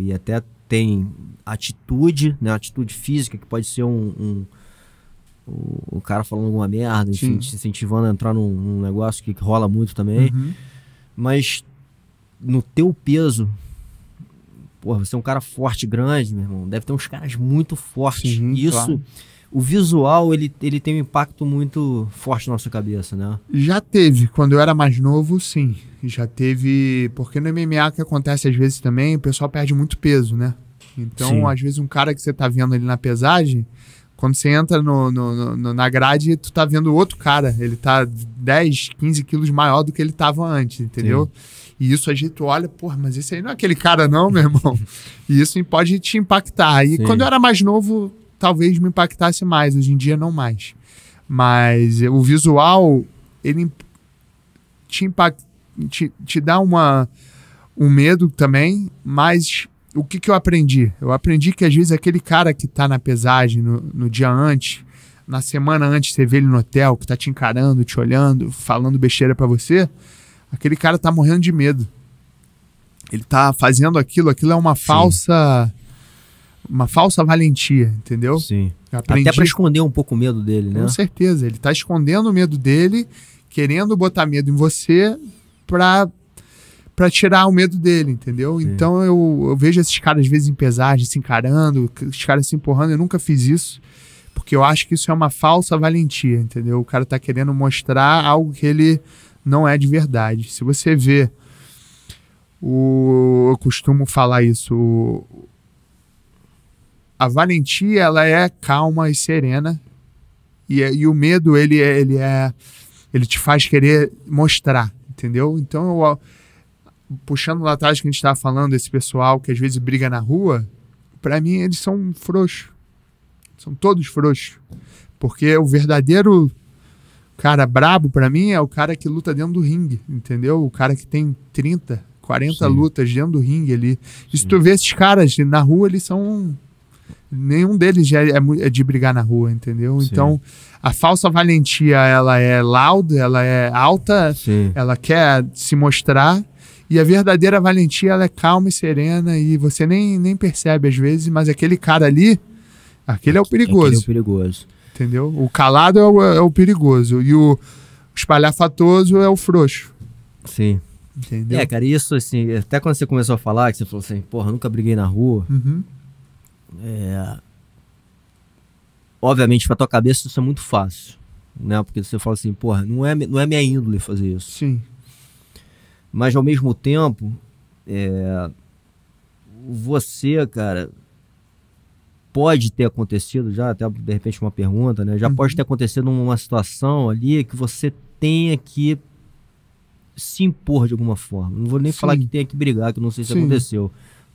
e até tem atitude, né? Atitude física, que pode ser um, um o, o, cara falando alguma merda, enfim, te incentivando a entrar num, num, negócio que rola muito também. Uhum. Mas no teu peso, porra, você é um cara forte, grande, meu irmão. Deve ter uns caras muito fortes. Sim, isso claro o visual ele, ele tem um impacto muito forte na nossa cabeça, né? Já teve. Quando eu era mais novo, sim. Já teve. Porque no MMA que acontece às vezes também, o pessoal perde muito peso, né? Então, sim. às vezes, um cara que você tá vendo ali na pesagem, quando você entra no, no, no, na grade, tu tá vendo outro cara. Ele tá 10, 15 quilos maior do que ele tava antes, entendeu? Sim. E isso a gente olha, porra, mas esse aí não é aquele cara, não, meu irmão. e isso pode te impactar. E Sim. quando eu era mais novo, talvez me impactasse mais. Hoje em dia, não mais. Mas o visual, ele te, impact, te, te dá uma, um medo também, mas o que, que eu aprendi? Eu aprendi que às vezes aquele cara que está na pesagem no, no dia antes, na semana antes você vê ele no hotel, que tá te encarando, te olhando, falando besteira para você, aquele cara tá morrendo de medo. Ele tá fazendo aquilo, aquilo é uma Sim. falsa uma falsa valentia, entendeu? Sim. Aprendi... Até para esconder um pouco o medo dele, né? Com certeza. Ele tá escondendo o medo dele, querendo botar medo em você para para tirar o medo dele, entendeu? Sim. Então eu, eu, vejo esses caras, às vezes, em pesagem, se encarando, os caras se empurrando. Eu nunca fiz isso, porque eu acho que isso é uma falsa valentia, entendeu? O cara tá querendo mostrar algo que ele não é de verdade. Se você vê. O, eu costumo falar isso. O, a valentia ela é calma e serena e, é, e o medo ele é, ele é ele te faz querer mostrar, entendeu? Então eu, puxando lá atrás que a gente estava falando esse pessoal que às vezes briga na rua, para mim eles são frouxos, são todos frouxos, porque o verdadeiro cara brabo para mim é o cara que luta dentro do ringue, entendeu? O cara que tem 30, 40 Sim. lutas dentro do ringue ali. E se tu vê esses caras na rua, eles são nenhum deles é, é, é, de brigar na rua, entendeu? Sim. Então, a falsa valentia, ela é lauda, ela é alta, Sim. ela quer se mostrar. E a verdadeira valentia, ela é calma e serena e você nem, nem percebe às vezes, mas aquele cara ali, aquele é o perigoso. Aquele é o perigoso. Entendeu? O calado é o, é o perigoso e o espalhafatoso é o frouxo. Sim. Entendeu? É, cara, isso assim, até quando você começou a falar, que você falou assim, porra, nunca briguei na rua. Uhum. É... Obviamente, pra tua cabeça isso é muito fácil, né? Porque você fala assim, porra, não é, não é minha índole fazer isso. Sim. Mas, ao mesmo tempo, é... você, cara, pode ter acontecido já, até de repente uma pergunta, né? Já uhum. pode ter acontecido uma situação ali que você tenha que se impor de alguma forma. Não vou nem Sim. falar que tenha que brigar, que não sei se Sim. aconteceu.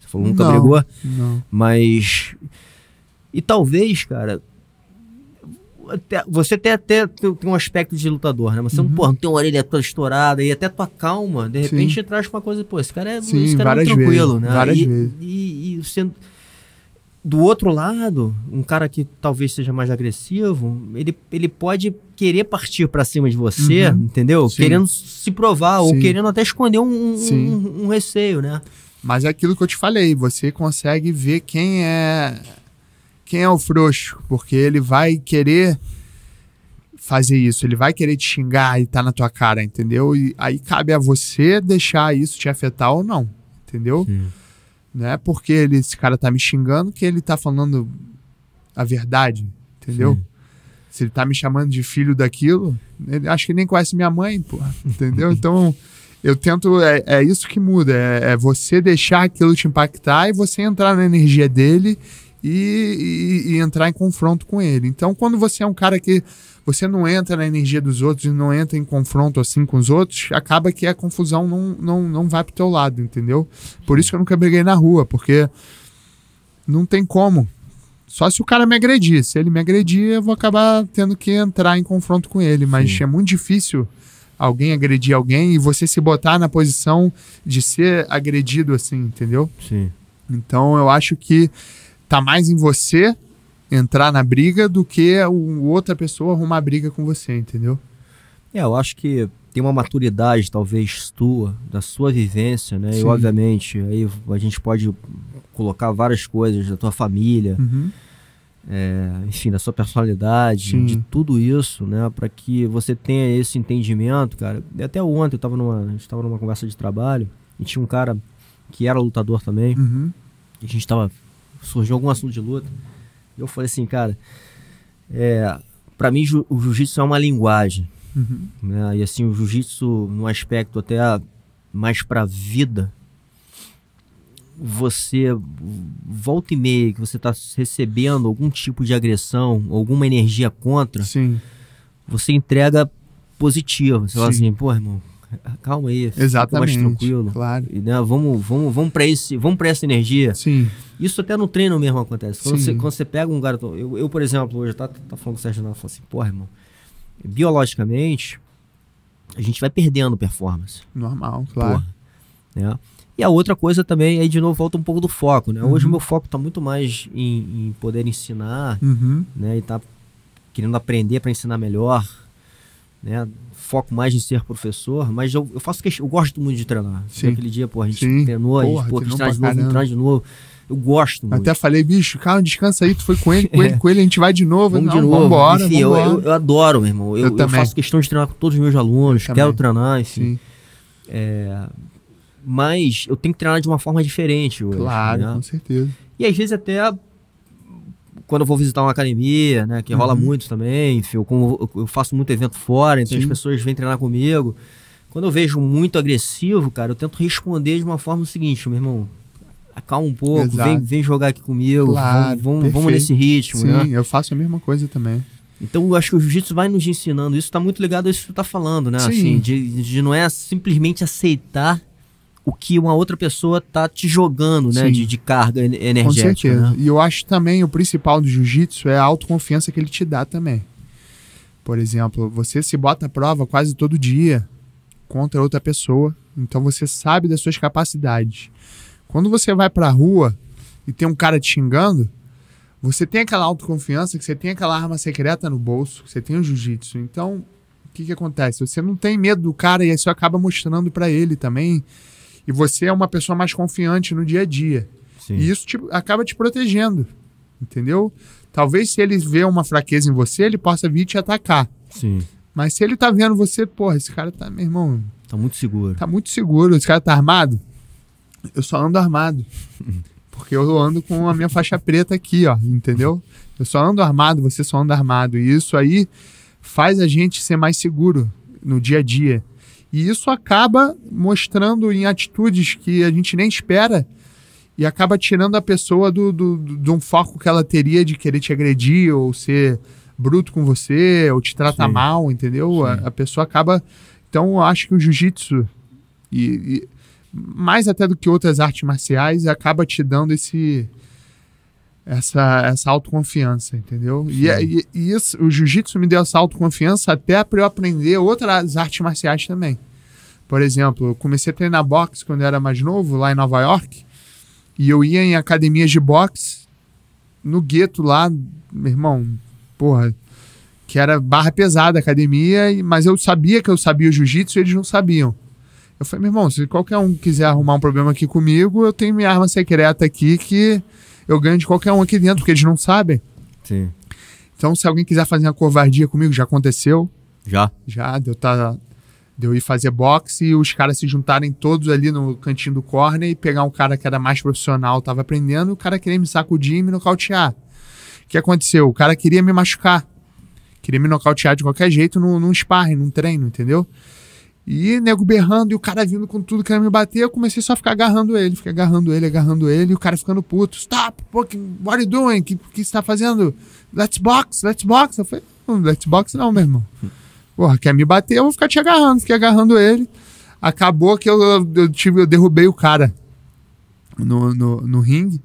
Você falou nunca não, brigou? Não. Mas. E talvez, cara. Até, você tem até tem um aspecto de lutador, né? você é uhum. não, porra, não tem uma orelha toda estourada e até tua calma, de repente, traz uma coisa, pô, esse cara é, Sim, esse cara é tranquilo, vezes, né? Várias e, vezes. E, e, e do outro lado, um cara que talvez seja mais agressivo, ele, ele pode querer partir para cima de você, uhum. entendeu? Sim. Querendo se provar Sim. ou querendo até esconder um, um, um, um receio, né? Mas é aquilo que eu te falei, você consegue ver quem é quem é o frouxo, porque ele vai querer fazer isso, ele vai querer te xingar e tá na tua cara, entendeu? E aí cabe a você deixar isso te afetar ou não, entendeu? Sim. Não é porque ele, esse cara tá me xingando que ele tá falando a verdade, entendeu? Sim. Se ele tá me chamando de filho daquilo, ele, acho que ele nem conhece minha mãe, pô, entendeu? Então eu tento. É, é isso que muda. É, é, você deixar aquilo te impactar e você entrar na energia dele e, e, e, entrar em confronto com ele. Então, quando você é um cara que você não entra na energia dos outros e não entra em confronto assim com os outros, acaba que a confusão não, não, não vai pro teu lado, entendeu? Por isso que eu nunca briguei na rua, porque não tem como. Só se o cara me agredir. Se ele me agredir, eu vou acabar tendo que entrar em confronto com ele. Mas Sim. é muito difícil alguém agredir alguém e você se botar na posição de ser agredido, assim, entendeu? Sim. Então eu acho que tá mais em você entrar na briga do que outra pessoa arrumar briga com você, entendeu? É, eu acho que tem uma maturidade, talvez, tua, da sua vivência, né? Sim. E, obviamente, aí a gente pode colocar várias coisas da tua família. Uhum é, enfim, da sua personalidade, Sim. de tudo isso, né? Para que você tenha esse entendimento, cara. Até ontem eu tava numa, a gente numa conversa de trabalho e tinha um cara que era lutador também. Uhum. a gente estava surgiu algum assunto de luta. E eu falei assim, cara, é, para mim ju o jiu-jitsu é uma linguagem, uhum. né? E assim o jiu-jitsu num aspecto até mais para vida você volta e meia que você está recebendo algum tipo de agressão, alguma energia contra, Sim. você entrega positivo. Você Sim. fala assim, pô, irmão, calma aí, Exatamente, fica mais tranquilo. Claro. E, né, vamos, vamos, vamos para esse, vamos para essa energia. Sim. Isso até no treino mesmo acontece. Quando, você, quando você pega um garoto, eu, eu por exemplo, hoje tá, tá falando com o Sérgio não fala assim, pô, irmão, biologicamente a gente vai perdendo performance. Normal, claro. Porra, né? E a outra coisa também, aí de novo volta um pouco do foco, né? Hoje uhum. o meu foco está muito mais em, em poder ensinar, uhum. né? E tá querendo aprender para ensinar melhor, né? Foco mais em ser professor, mas eu, eu faço questão, eu gosto muito de treinar. Sim. Aquele dia, pô, a gente Sim. treinou, Porra, a gente pô, de novo, vamos de novo. Eu gosto muito. Até falei, bicho, cara descansa aí, tu foi com ele, com ele, é. com ele, a gente vai de novo. Vamos não, de novo. Vambora, enfim, vambora. Eu, eu, eu, adoro, meu irmão. Eu, eu, eu faço questão de treinar com todos os meus alunos, quero treinar, enfim. É, mas eu tenho que treinar de uma forma diferente hoje. Claro, né? com certeza. E às vezes até quando eu vou visitar uma academia, né, que uhum. rola muito também, enfim, eu, eu, faço muito evento fora, então Sim. as pessoas vêm treinar comigo. Quando eu vejo muito agressivo, cara, eu tento responder de uma forma o seguinte, meu irmão, acalma um pouco, vem, vem, jogar aqui comigo, claro, vamos, vamos, vamos, nesse ritmo, Sim, né? eu faço a mesma coisa também. Então, eu acho que o jiu-jitsu vai nos ensinando. Isso está muito ligado a isso que tu tá falando, né? Sim. Assim, de, de não é simplesmente aceitar o que uma outra pessoa tá te jogando, né? De, de, carga energética. Com certeza. Né? E eu acho também o principal do jiu-jitsu é a autoconfiança que ele te dá também. Por exemplo, você se bota à prova quase todo dia contra outra pessoa, então você sabe das suas capacidades. Quando você vai pra rua e tem um cara te xingando, você tem aquela autoconfiança, que você tem aquela arma secreta no bolso, que você tem o jiu-jitsu. Então, o que, que acontece? Você não tem medo do cara e isso acaba mostrando para ele também e você é uma pessoa mais confiante no dia a dia. Sim. E isso te, acaba te protegendo, entendeu? Talvez se ele vê uma fraqueza em você, ele possa vir te atacar. Sim. Mas se ele tá vendo você, porra, esse cara tá, meu irmão. Tá muito seguro. Tá muito seguro. Esse cara tá armado. Eu só ando armado. Porque eu ando com a minha faixa preta aqui, ó, entendeu? Eu só ando armado, você só anda armado. E isso aí faz a gente ser mais seguro no dia a dia. E isso acaba mostrando em atitudes que a gente nem espera e acaba tirando a pessoa do, do, do, de um foco que ela teria de querer te agredir ou ser bruto com você ou te tratar Sim. mal, entendeu? A, a, pessoa acaba. Então, eu acho que o jiu-jitsu, e, e, mais até do que outras artes marciais, acaba te dando esse essa, essa autoconfiança, entendeu? E, é, e, e, isso, o jiu-jitsu me deu essa autoconfiança até para eu aprender outras artes marciais também. Por exemplo, eu comecei a treinar boxe quando eu era mais novo, lá em Nova York, e eu ia em academias de boxe no gueto lá, meu irmão, porra, que era barra pesada academia, mas eu sabia que eu sabia o jiu-jitsu e eles não sabiam. Eu falei, meu irmão, se qualquer um quiser arrumar um problema aqui comigo, eu tenho minha arma secreta aqui que eu ganho de qualquer um aqui dentro, porque eles não sabem. Sim. Então, se alguém quiser fazer uma covardia comigo, já aconteceu. Já? Já, deu tá, de eu ir fazer boxe e os caras se juntarem todos ali no cantinho do corner e pegar um cara que era mais profissional, tava aprendendo, e o cara queria me sacudir e me nocautear. O que aconteceu? O cara queria me machucar. Queria me nocautear de qualquer jeito num, num sparring, num treino, entendeu? E nego berrando, e o cara vindo com tudo querendo me bater, eu comecei só a ficar agarrando ele, fiquei agarrando ele, agarrando ele, e o cara ficando puto. Stop, what are you doing? O que, que você tá fazendo? Let's box, let's box. Eu falei, não, let's box não, meu irmão. Porra, quer me bater, eu vou ficar te agarrando, fiquei agarrando ele. Acabou que eu, eu, tive, eu derrubei o cara no, no, no ringue.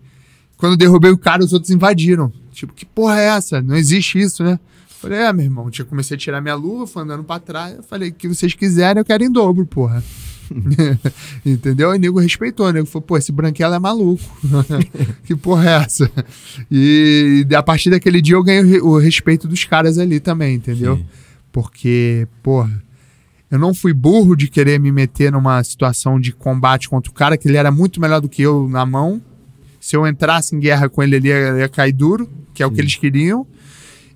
Quando eu derrubei o cara, os outros invadiram. Tipo, que porra é essa? Não existe isso, né? Falei, é, meu irmão, tinha comecei a tirar minha luva, fui andando pra trás. Eu falei, o que vocês quiserem, eu quero em dobro, porra. Entendeu? E o nego respeitou, o nego falou, pô, esse branquelo é maluco. que porra é essa? E a partir daquele dia eu ganhei o respeito dos caras ali também, entendeu? Sim. Porque, porra, eu não fui burro de querer me meter numa situação de combate contra o cara, que ele era muito melhor do que eu na mão. Se eu entrasse em guerra com ele, ele ia, ia cair duro, que é Sim. o que eles queriam.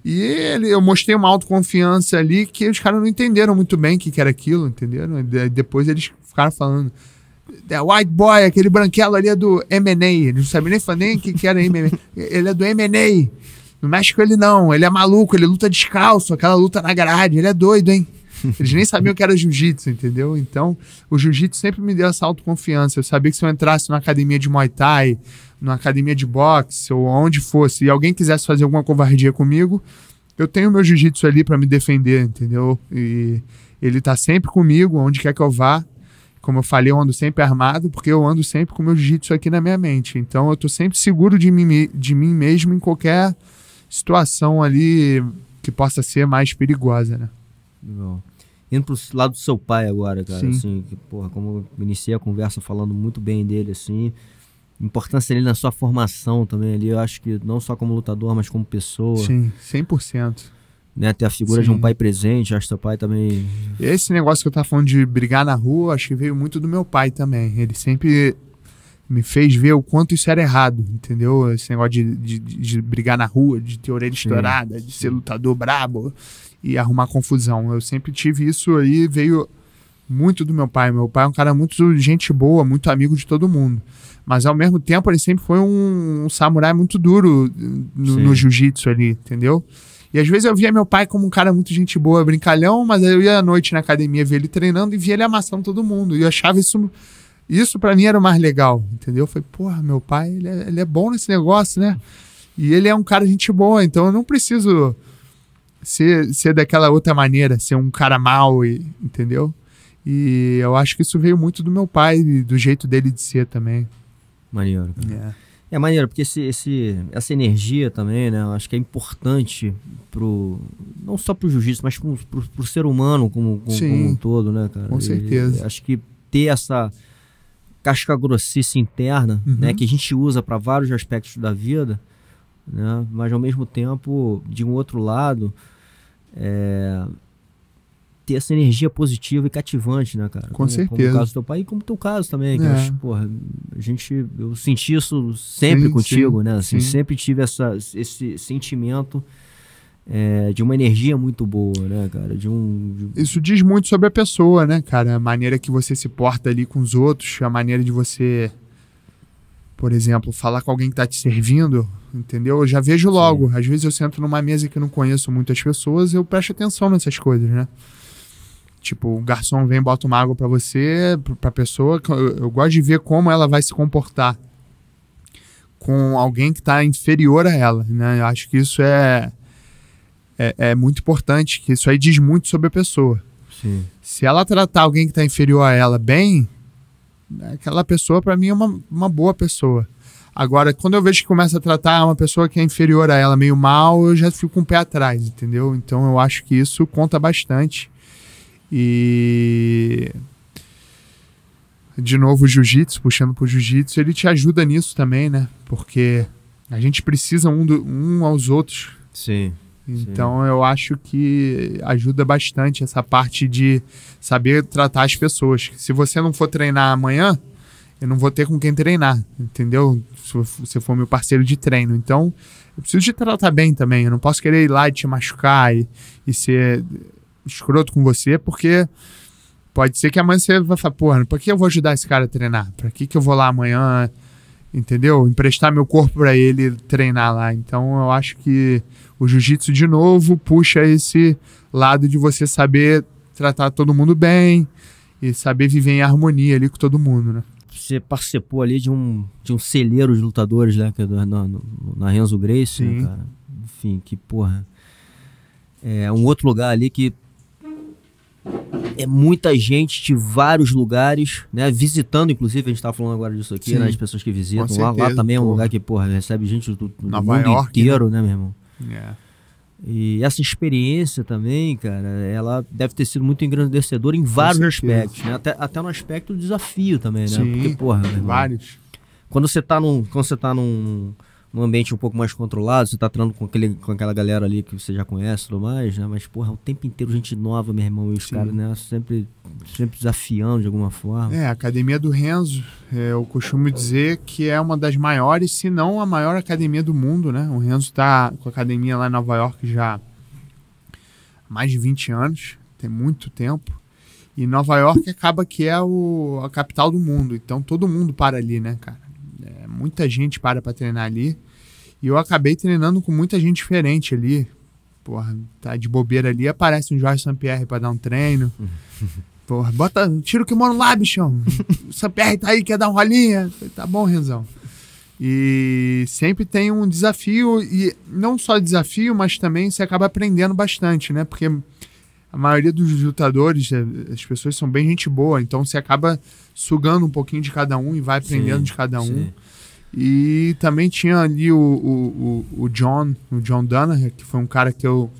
E ele, eu mostrei uma autoconfiança ali que os caras não entenderam muito bem o que, que era aquilo, entenderam? depois eles ficaram falando. É, white Boy, aquele branquelo ali é do MNA. Ele não sabia nem falar nem o que, que era MNA. Ele é do MNA. no México ele, não. Ele é maluco, ele luta descalço, aquela luta na grade. Ele é doido, hein? Eles nem sabiam que era jiu-jitsu, entendeu? Então, o jiu-jitsu sempre me deu essa autoconfiança. Eu sabia que se eu entrasse na academia de Muay Thai, numa academia de boxe ou onde fosse, e alguém quisesse fazer alguma covardia comigo, eu tenho meu jiu-jitsu ali para me defender, entendeu? E ele tá sempre comigo, onde quer que eu vá. Como eu falei, eu ando sempre armado, porque eu ando sempre com meu jiu-jitsu aqui na minha mente. Então eu tô sempre seguro de mim, de mim mesmo em qualquer situação ali que possa ser mais perigosa, né? Legal. Indo pro lado do seu pai agora, cara, Sim. assim, que, porra, como eu iniciei a conversa falando muito bem dele, assim, importância dele na sua formação também ali, eu acho que não só como lutador, mas como pessoa. Sim, 100%. Né, ter a figura Sim. de um pai presente, acho que seu pai também. Esse negócio que eu tava falando de brigar na rua, acho que veio muito do meu pai também. Ele sempre me fez ver o quanto isso era errado, entendeu? Esse negócio de, de, de brigar na rua, de ter orelha estourada, de ser lutador brabo e arrumar confusão. Eu sempre tive isso aí, veio muito do meu pai. Meu pai é um cara muito gente boa, muito amigo de todo mundo. Mas ao mesmo tempo ele sempre foi um, um samurai muito duro eh, no, no jiu-jitsu ali, entendeu? E às vezes eu via meu pai como um cara muito gente boa, brincalhão, mas eu ia à noite na academia ver ele treinando e via ele amassando todo mundo. E eu achava isso. Isso para mim era o mais legal, entendeu? foi falei, porra, meu pai, ele é, ele é bom nesse negócio, né? E ele é um cara gente boa, então eu não preciso ser, ser daquela outra maneira, ser um cara mau e, entendeu? E eu acho que isso veio muito do meu pai, do jeito dele de ser também. Maneiro. É. é maneiro, porque esse, esse, essa energia também, né? Eu acho que é importante pro. Não só pro jiu-jitsu, mas pro, pro, pro, ser humano como, como, Sim, como, um todo, né, cara? Com certeza. E, acho que ter essa casca grossiça interna, uhum. né? Que a gente usa para vários aspectos da vida, né? Mas ao mesmo tempo, de um outro lado. É, ter essa energia positiva e cativante, né, cara? Com como, certeza. Como o caso do teu pai e como o teu caso também. É. Acho, porra, a gente, eu senti isso sempre sim, contigo, sim, né? Assim, sempre tive essa, esse sentimento é, de uma energia muito boa, né, cara? De um, de... Isso diz muito sobre a pessoa, né, cara? A maneira que você se porta ali com os outros, a maneira de você, por exemplo, falar com alguém que tá te servindo, entendeu? Eu já vejo logo. Sim. Às vezes eu sento numa mesa que eu não conheço muitas pessoas, eu presto atenção nessas coisas, né? Tipo, o garçom vem, bota uma água para você, pra pessoa. Eu, eu, gosto de ver como ela vai se comportar com alguém que tá inferior a ela, né? Eu acho que isso é, é, é muito importante, que isso aí diz muito sobre a pessoa. Sim. Se ela tratar alguém que tá inferior a ela bem, aquela pessoa para mim é uma, uma boa pessoa. Agora, quando eu vejo que começa a tratar uma pessoa que é inferior a ela meio mal, eu já fico com um pé atrás, entendeu? Então eu acho que isso conta bastante. E de novo o jiu-jitsu, puxando pro jiu-jitsu, ele te ajuda nisso também, né? Porque a gente precisa um, do, um aos outros. Sim. Então sim. eu acho que ajuda bastante essa parte de saber tratar as pessoas. Se você não for treinar amanhã, eu não vou ter com quem treinar, entendeu? Se você for meu parceiro de treino. Então, eu preciso te tratar bem também. Eu não posso querer ir lá e te machucar e, e ser escroto com você, porque pode ser que amanhã você vai falar, porra, pra que eu vou ajudar esse cara a treinar? Pra que, que eu vou lá amanhã, entendeu? Emprestar meu corpo para ele treinar lá. Então eu acho que o jiu-jitsu, de novo, puxa esse lado de você saber tratar todo mundo bem e saber viver em harmonia ali com todo mundo, né? Você participou ali de um, de um celeiro de lutadores, né? É na, na Renzo Grace, né, Enfim, que porra. É um outro lugar ali que é muita gente de vários lugares, né? Visitando, inclusive, a gente tá falando agora disso aqui, Sim, né? As pessoas que visitam. Certeza, lá, lá também é um lugar que, porra, recebe gente do, do mundo York, né? inteiro, né? né, meu irmão? É. E essa experiência também, cara, ela deve ter sido muito engrandecedora em vários aspectos, né? Até, até no aspecto do desafio também, né? Sim, Porque, porra, vários. Quando você tá num. Quando você tá num num ambiente um pouco mais controlado, você tá treinando com, aquele, com aquela galera ali que você já conhece e tudo mais, né? Mas, porra, o tempo inteiro gente nova, meu irmão, e os caras, né? Sempre, sempre desafiando de alguma forma. É, a academia do Renzo, é, eu costumo dizer que é uma das maiores, se não a maior academia do mundo, né? O Renzo tá com a academia lá em Nova York já há mais de 20 anos, tem muito tempo. E Nova York acaba que é o, a capital do mundo, então todo mundo para ali, né, cara? É, muita gente para para treinar ali. E eu acabei treinando com muita gente diferente ali. Porra, tá de bobeira ali, aparece um Jorge Sampierre pra dar um treino. Porra, bota, tira o que kimono lá, bichão. O Sampierre tá aí, quer dar um rolinha. Tá bom, Renzão. E sempre tem um desafio, e não só desafio, mas também você acaba aprendendo bastante, né? Porque a maioria dos lutadores, é, as pessoas são bem gente boa, então você acaba sugando um pouquinho de cada um e vai aprendendo sim, de cada um. Sim. E também tinha ali o, o, o, John, o John Danaher, que foi um cara que eu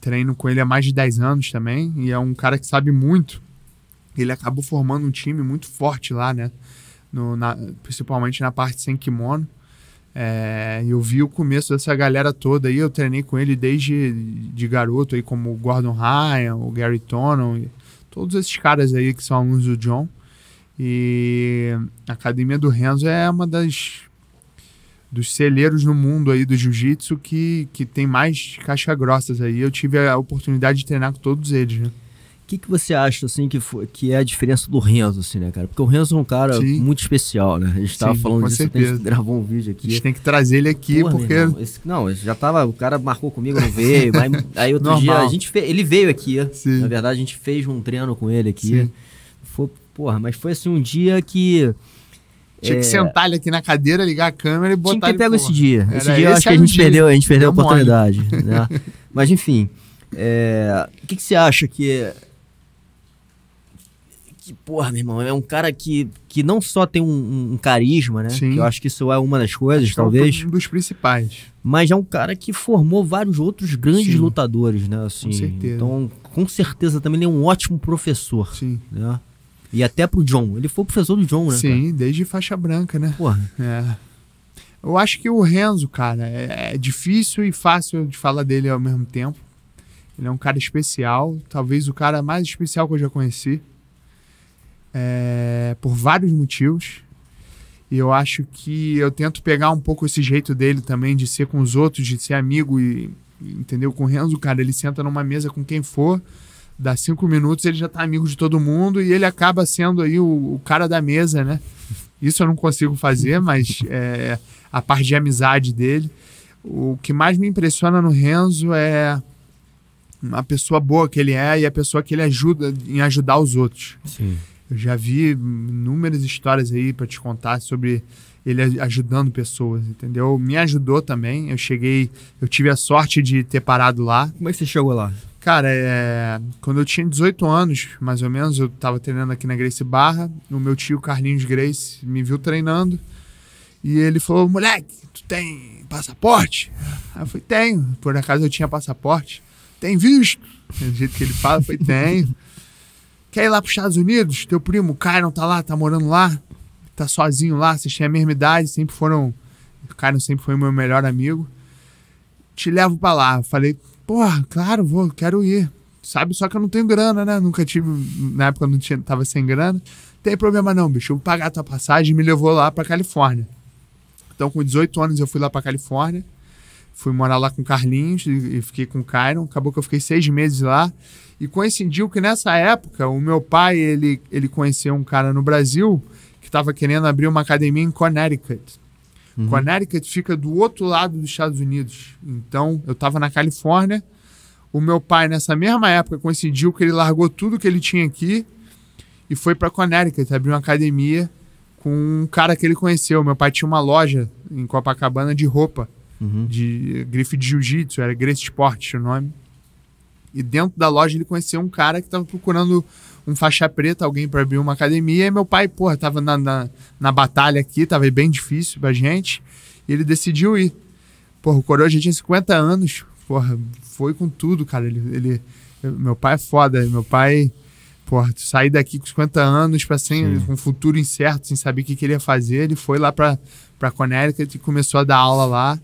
treino com ele há mais de 10 anos também, e é um cara que sabe muito. Ele acabou formando um time muito forte lá, né? No, na, principalmente na parte sem kimono. É, eu vi o começo dessa galera toda aí, eu treinei com ele desde de garoto aí, como o Gordon Ryan, o Gary Tonon, todos esses caras aí que são alunos do John. E a academia do Renzo é uma das dos celeiros no mundo aí do jiu-jitsu que, que tem mais caixa grossas aí. Eu tive a oportunidade de treinar com todos eles, né? O que, que você acha, assim, que, foi, que é a diferença do Renzo, assim, né, cara? Porque o Renzo é um cara Sim. muito especial, né? A gente tava falando disso, certeza. gravou um vídeo aqui. A gente tem que trazer ele aqui, Porra, porque... Irmão, esse, não, já tava... O cara marcou comigo, não veio. aí, aí outro Normal. dia, a gente fez, ele veio aqui. Sim. Na verdade, a gente fez um treino com ele aqui. Sim. Porra, mas foi assim um dia que. Tinha é... que sentar ele aqui na cadeira, ligar a câmera e botar. Tinha que pegar esse dia. Era esse dia esse eu acho que a gente dia. perdeu, a gente perdeu a oportunidade. Né? Mas enfim. É... O que, que você acha que que, porra, meu irmão, é um cara que, que não só tem um, um, carisma, né? Sim. Que eu acho que isso é uma das coisas, talvez. É um dos principais. Mas é um cara que formou vários outros grandes Sim. lutadores, né? Assim, com certeza. Então, com certeza também ele é um ótimo professor. Sim. Né? E até pro John. Ele foi professor do John, né? Sim, cara? desde faixa branca, né? Porra. É. Eu acho que o Renzo, cara, é, é difícil e fácil de falar dele ao mesmo tempo. Ele é um cara especial, talvez o cara mais especial que eu já conheci. É, por vários motivos. E eu acho que eu tento pegar um pouco esse jeito dele também de ser com os outros, de ser amigo e. Entendeu? Com o Renzo, cara, ele senta numa mesa com quem for dá cinco minutos, ele já tá amigo de todo mundo e ele acaba sendo aí o, o cara da mesa, né? Isso eu não consigo fazer, mas é, a parte de amizade dele. O que mais me impressiona no Renzo é a pessoa boa que ele é e a pessoa que ele ajuda em ajudar os outros. Sim. Eu já vi inúmeras histórias aí para te contar sobre ele ajudando pessoas, entendeu? Me ajudou também. Eu cheguei, eu tive a sorte de ter parado lá. Como é que você chegou lá? Cara, é... quando eu tinha 18 anos, mais ou menos, eu estava treinando aqui na Grace Barra. O meu tio Carlinhos Grace me viu treinando. E ele falou: Moleque, tu tem passaporte? Aí eu falei: Tenho. Por acaso eu tinha passaporte. Tem visto? Do jeito que ele fala, eu falei: Tenho. Quer ir lá para os Estados Unidos? Teu primo, o Kyron, tá lá, tá morando lá, tá sozinho lá. Vocês têm a mesma idade, sempre foram. O Kyron sempre foi meu melhor amigo. Te levo para lá. Eu falei: porra, claro, vou, quero ir. Sabe, só que eu não tenho grana, né? Nunca tive, na época eu não tinha, tava sem grana. Tem problema não, bicho, eu vou pagar a tua passagem e me levou lá pra Califórnia. Então, com 18 anos, eu fui lá pra Califórnia. Fui morar lá com o Carlinhos e, e fiquei com o Kyron. Acabou que eu fiquei seis meses lá. E coincidiu que nessa época, o meu pai, ele, ele conheceu um cara no Brasil que estava querendo abrir uma academia em Connecticut. Uhum. Connecticut fica do outro lado dos Estados Unidos. Então, eu estava na Califórnia. O meu pai, nessa mesma época, coincidiu que ele largou tudo que ele tinha aqui e foi para Connecticut, abriu uma academia com um cara que ele conheceu. Meu pai tinha uma loja em Copacabana de roupa, uhum. de grife de jiu-jitsu, era Grace Sport o nome. E dentro da loja ele conheceu um cara que estava procurando um faixa preta, alguém para abrir uma academia. E meu pai, porra, tava na, na, na batalha aqui, tava bem difícil pra gente. E ele decidiu ir. Porra, o Coroa já tinha 50 anos. Porra, foi com tudo, cara. Ele, ele meu pai é foda. Meu pai, porra, sair daqui com 50 anos, pra sem, com um futuro incerto, sem saber o que, que ele ia fazer. Ele foi lá pra, pra Connecticut e começou a dar aula lá.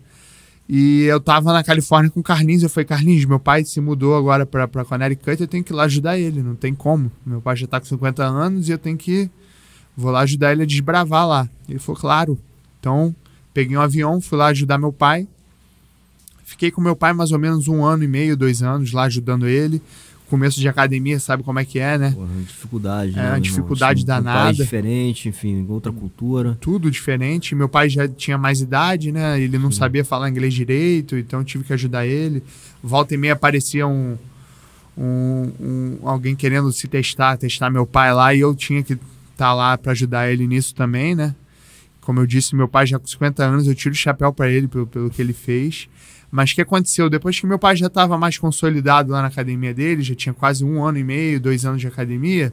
E eu tava na Califórnia com o Carlinhos. Eu falei, Carlinhos, meu pai se mudou agora pra, pra Connecticut, eu tenho que ir lá ajudar ele, não tem como. Meu pai já tá com 50 anos e eu tenho que. Ir. Vou lá ajudar ele a desbravar lá. Ele falou, claro. Então, peguei um avião, fui lá ajudar meu pai. Fiquei com meu pai mais ou menos um ano e meio, dois anos lá ajudando ele começo de academia, sabe como é que é, né? Porra, dificuldade, é, né? dificuldade irmão? Assim, danada. País diferente, enfim, outra cultura. Tudo diferente. Meu pai já tinha mais idade, né? Ele não Sim. sabia falar inglês direito, então tive que ajudar ele. Volta e meia aparecia um, um, um alguém querendo se testar, testar meu pai lá, e eu tinha que estar tá lá para ajudar ele nisso também, né? Como eu disse, meu pai já com 50 anos, eu tiro o chapéu para ele pelo, pelo que ele fez. Mas o que aconteceu? Depois que meu pai já estava mais consolidado lá na academia dele, já tinha quase um ano e meio, dois anos de academia,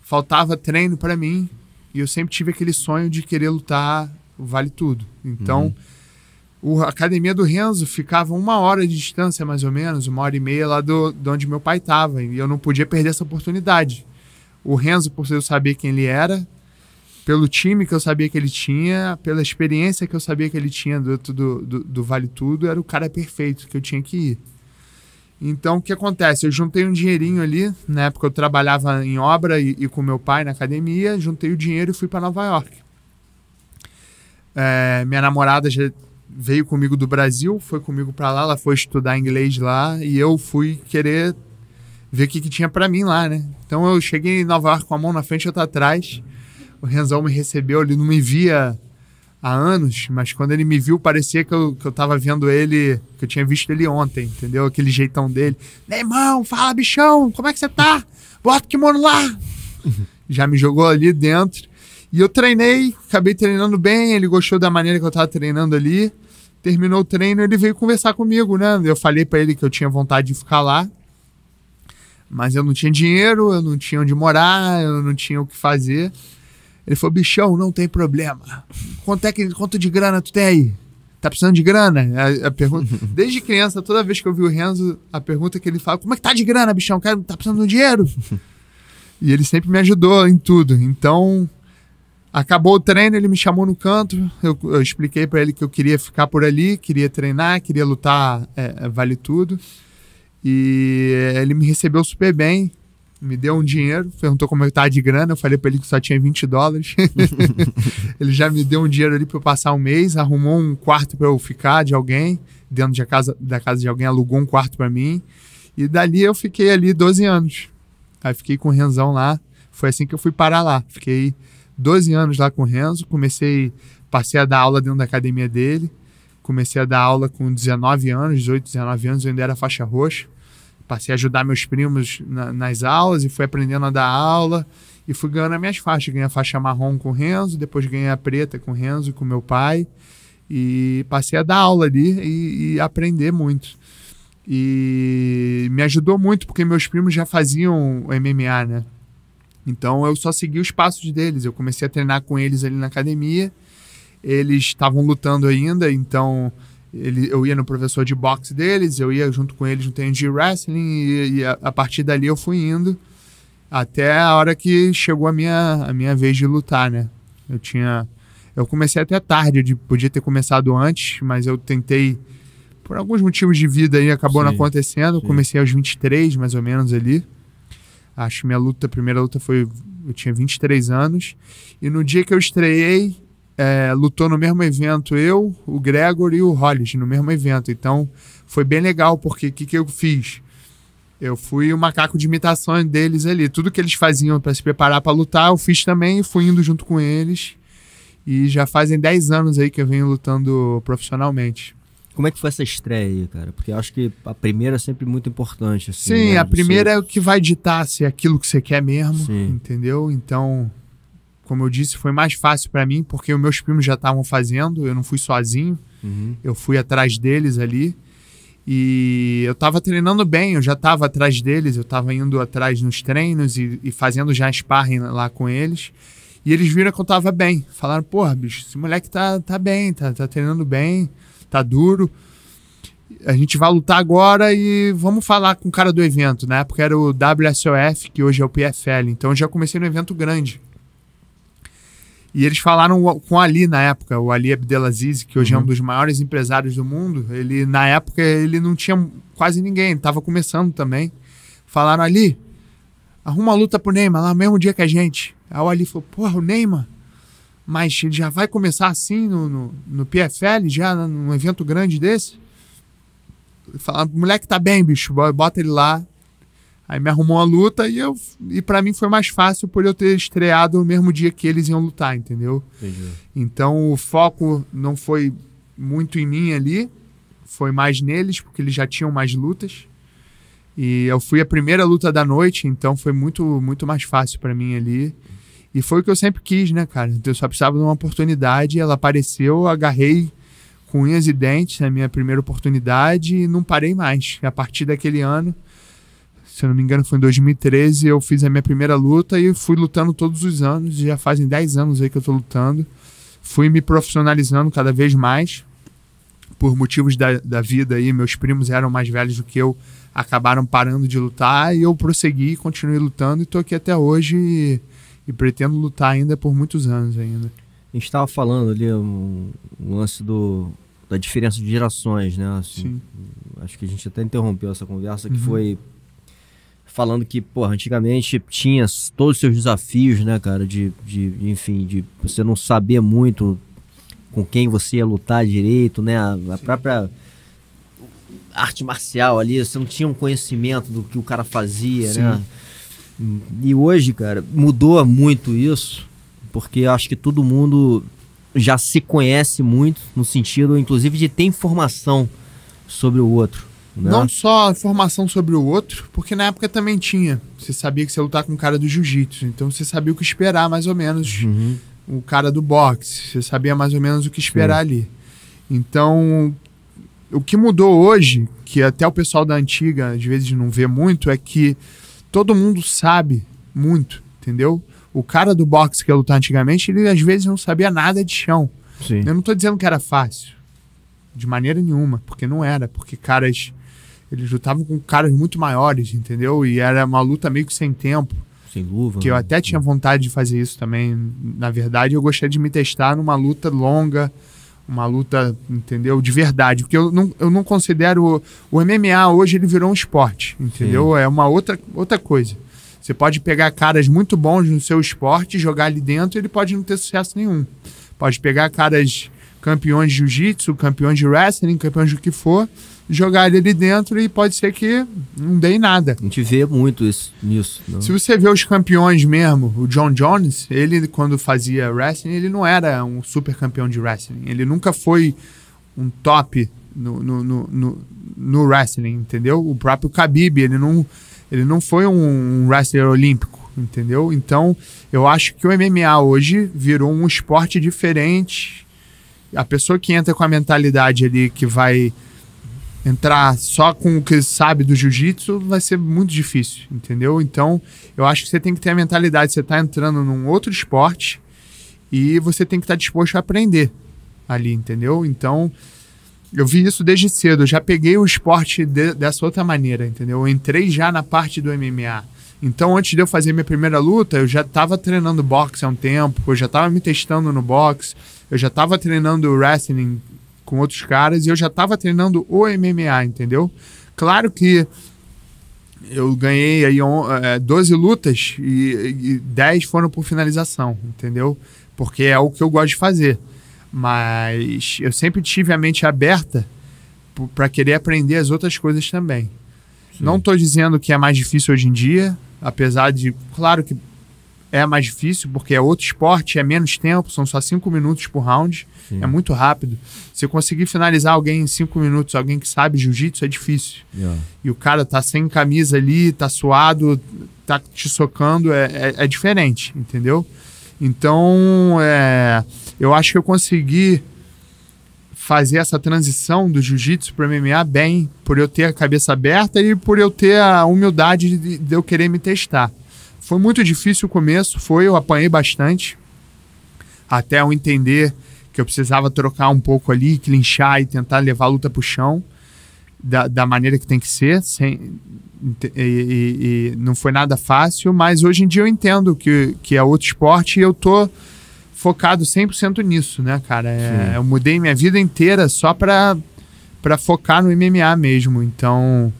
faltava treino para mim. E eu sempre tive aquele sonho de querer lutar vale tudo. Então, uhum. a academia do Renzo ficava uma hora de distância, mais ou menos, uma hora e meia lá do, de onde meu pai estava. E eu não podia perder essa oportunidade. O Renzo, por eu saber quem ele era, pelo time que eu sabia que ele tinha, pela experiência que eu sabia que ele tinha dentro do, do, do, Vale Tudo, era o cara perfeito que eu tinha que ir. Então, o que acontece? Eu juntei um dinheirinho ali, né? Porque eu trabalhava em obra e, e com meu pai na academia, juntei o dinheiro e fui para Nova York. É, minha namorada já veio comigo do Brasil, foi comigo para lá, ela foi estudar inglês lá e eu fui querer ver o que, que tinha para mim lá, né? Então eu cheguei em Nova York com a mão na frente e outra atrás o Renzão me recebeu, ele não me via há anos, mas quando ele me viu, parecia que eu, que eu tava vendo ele, que eu tinha visto ele ontem, entendeu? Aquele jeitão dele. Neymão, fala, bichão, como é que você tá? Bota o kimono lá! Já me jogou ali dentro. E eu treinei, acabei treinando bem, ele gostou da maneira que eu tava treinando ali. Terminou o treino, ele veio conversar comigo, né? Eu falei para ele que eu tinha vontade de ficar lá, mas eu não tinha dinheiro, eu não tinha onde morar, eu não tinha o que fazer. Ele falou, bichão, não tem problema. Quanto, é que, quanto de grana tu tem aí? Tá precisando de grana? A, a pergunta, desde criança, toda vez que eu vi o Renzo, a pergunta que ele fala, como é que tá de grana, bichão? Cara, tá precisando de dinheiro? E ele sempre me ajudou em tudo. Então, acabou o treino, ele me chamou no canto. Eu, eu expliquei para ele que eu queria ficar por ali, queria treinar, queria lutar, é, é vale tudo. E ele me recebeu super bem me deu um dinheiro, perguntou como eu estava de grana, eu falei para ele que só tinha 20 dólares. ele já me deu um dinheiro ali para eu passar um mês, arrumou um quarto para eu ficar de alguém, dentro de casa, da casa de alguém, alugou um quarto para mim. E dali eu fiquei ali 12 anos. Aí fiquei com o Renzão lá. Foi assim que eu fui parar lá. Fiquei 12 anos lá com o Renzo, comecei, passei a dar aula dentro da academia dele. Comecei a dar aula com 19 anos, 18, 19 anos, eu ainda era faixa roxa. Passei a ajudar meus primos na, nas aulas e fui aprendendo a dar aula e fui ganhando as minhas faixas. Ganhei a faixa marrom com o Renzo, depois ganhei a preta com o Renzo e com meu pai. E passei a dar aula ali e, e aprender muito. E me ajudou muito, porque meus primos já faziam MMA, né? Então eu só segui os passos deles. Eu comecei a treinar com eles ali na academia. Eles estavam lutando ainda, então ele, eu ia no professor de boxe deles, eu ia junto com eles no TNG wrestling e, e a, a, partir dali eu fui indo até a hora que chegou a minha, a minha vez de lutar, né? Eu tinha... Eu comecei até tarde, eu podia ter começado antes, mas eu tentei... Por alguns motivos de vida aí acabou sim, não acontecendo. Eu Comecei aos 23, mais ou menos, ali. Acho que minha luta, a primeira luta foi... Eu tinha 23 anos. E no dia que eu estreiei, é, lutou no mesmo evento eu, o Gregor e o Hollis, no mesmo evento. Então foi bem legal, porque o que, que eu fiz? Eu fui o macaco de imitação deles ali. Tudo que eles faziam para se preparar para lutar, eu fiz também e fui indo junto com eles. E já fazem 10 anos aí que eu venho lutando profissionalmente. Como é que foi essa estreia aí, cara? Porque eu acho que a primeira é sempre muito importante. Assim, Sim, né? a primeira ser... é o que vai ditar se é aquilo que você quer mesmo, Sim. entendeu? Então, como eu disse, foi mais fácil para mim, porque os meus primos já estavam fazendo, eu não fui sozinho, uhum. eu fui atrás deles ali. E eu estava treinando bem, eu já estava atrás deles, eu estava indo atrás nos treinos e, e, fazendo já sparring lá com eles. E eles viram que eu estava bem. Falaram, porra, bicho, esse moleque tá, tá bem, tá, tá treinando bem, tá duro. A gente vai lutar agora e vamos falar com o cara do evento. Na época era o WSOF, que hoje é o PFL. Então eu já comecei no evento grande. E eles falaram com o Ali na época, o Ali Abdelaziz, que hoje uhum. é um uhum. dos maiores empresários do mundo. Ele na época ele não tinha quase ninguém, estava começando também. Falaram Ali, arruma a luta pro Neymar lá no mesmo dia que a gente. Aí o Ali falou: "Porra, o Neymar, mas ele já vai começar assim no, no, no PFL, já num evento grande desse?" Falaram: "Moleque tá bem, bicho, bota ele lá, Aí me arrumou uma luta e eu e para mim foi mais fácil por eu ter estreado no mesmo dia que eles iam lutar, entendeu? Entendi. Então o foco não foi muito em mim ali, foi mais neles, porque eles já tinham mais lutas. E eu fui a primeira luta da noite, então foi muito muito mais fácil para mim ali. E foi o que eu sempre quis, né, cara? Eu só precisava de uma oportunidade, ela apareceu, agarrei com unhas e dentes a minha primeira oportunidade e não parei mais. A partir daquele ano, se eu não me engano, foi em 2013, eu fiz a minha primeira luta e fui lutando todos os anos. Já fazem 10 anos aí que eu tô lutando. Fui me profissionalizando cada vez mais, por motivos da, da vida aí. Meus primos eram mais velhos do que eu, acabaram parando de lutar e eu prossegui, continuei lutando e tô aqui até hoje e, e pretendo lutar ainda por muitos anos ainda. A gente estava falando ali um, um lance do da diferença de gerações, né? Assim, Sim. Acho que a gente até interrompeu essa conversa que uhum. foi falando que, porra, antigamente tinha todos os seus desafios, né, cara? De, de, de, enfim, de você não saber muito com quem você ia lutar direito, né? A, a própria arte marcial ali, você não tinha um conhecimento do que o cara fazia, né? Sim. né? E hoje, cara, mudou muito isso, porque acho que todo mundo já se conhece muito, no sentido, inclusive, de ter informação sobre o outro. Né? Não só informação sobre o outro, porque na época também tinha. Você sabia que você ia lutar com o cara do jiu-jitsu, então você sabia o que esperar mais ou menos. Uhum. O cara do boxe, você sabia mais ou menos o que esperar Sim. ali. Então, o que mudou hoje, que até o pessoal da antiga às vezes não vê muito, é que todo mundo sabe muito, entendeu? O cara do boxe que ia lutar antigamente, ele às vezes não sabia nada de chão. Sim. Eu não estou dizendo que era fácil, de maneira nenhuma, porque não era, porque caras eles lutavam com caras muito maiores, entendeu? E era uma luta meio que sem tempo. Sem luva. Que eu né? até tinha vontade de fazer isso também. Na verdade, eu gostaria de me testar numa luta longa, uma luta, entendeu? De verdade. Porque eu não, eu não considero. O MMA hoje ele virou um esporte, entendeu? Sim. É uma outra, outra coisa. Você pode pegar caras muito bons no seu esporte, jogar ali dentro, ele pode não ter sucesso nenhum. Pode pegar caras campeões de jiu-jitsu, campeões de wrestling, campeões do que for jogar ele ali dentro e pode ser que não dê em nada. A gente vê muito isso nisso. Não? Né? Se você vê os campeões mesmo, o John Jones, ele quando fazia wrestling, ele não era um super campeão de wrestling. Ele nunca foi um top no, no, no, no, no wrestling, entendeu? O próprio Khabib, ele não, ele não foi um, um wrestler olímpico. Entendeu? Então, eu acho que o MMA hoje virou um esporte diferente. A pessoa que entra com a mentalidade ali que vai entrar só com o que sabe do jiu-jitsu vai ser muito difícil, entendeu? Então, eu acho que você tem que ter a mentalidade, você está entrando num outro esporte e você tem que estar tá disposto a aprender ali, entendeu? Então, eu vi isso desde cedo, eu já peguei o esporte de, dessa outra maneira, entendeu? Eu entrei já na parte do MMA. Então, antes de eu fazer minha primeira luta, eu já estava treinando boxe há um tempo, eu já estava me testando no boxe, eu já estava treinando wrestling com outros caras e eu já estava treinando o MMA, entendeu? Claro que eu ganhei aí 12 é, lutas e, 10 foram por finalização, entendeu? Porque é o que eu gosto de fazer. Mas eu sempre tive a mente aberta para querer aprender as outras coisas também. Sim. Não estou dizendo que é mais difícil hoje em dia, apesar de, claro que é mais difícil, porque é outro esporte, é menos tempo, são só cinco minutos por round, Sim. é muito rápido. Se conseguir finalizar alguém em cinco minutos, alguém que sabe jiu-jitsu, é difícil. Yeah. E o cara tá sem camisa ali, tá suado, tá te socando, é, é, é diferente, entendeu? Então, é, eu acho que eu consegui fazer essa transição do jiu-jitsu para MMA bem, por eu ter a cabeça aberta e por eu ter a humildade de, de eu querer me testar. Foi muito difícil o começo, foi, eu apanhei bastante. Até eu entender que eu precisava trocar um pouco ali, clinchar e tentar levar a luta pro chão da, da maneira que tem que ser. Sem, e, e, e, não foi nada fácil, mas hoje em dia eu entendo que, que é outro esporte e eu tô focado 100% nisso, né, cara? É, eu mudei minha vida inteira só pra, pra focar no MMA mesmo. Então,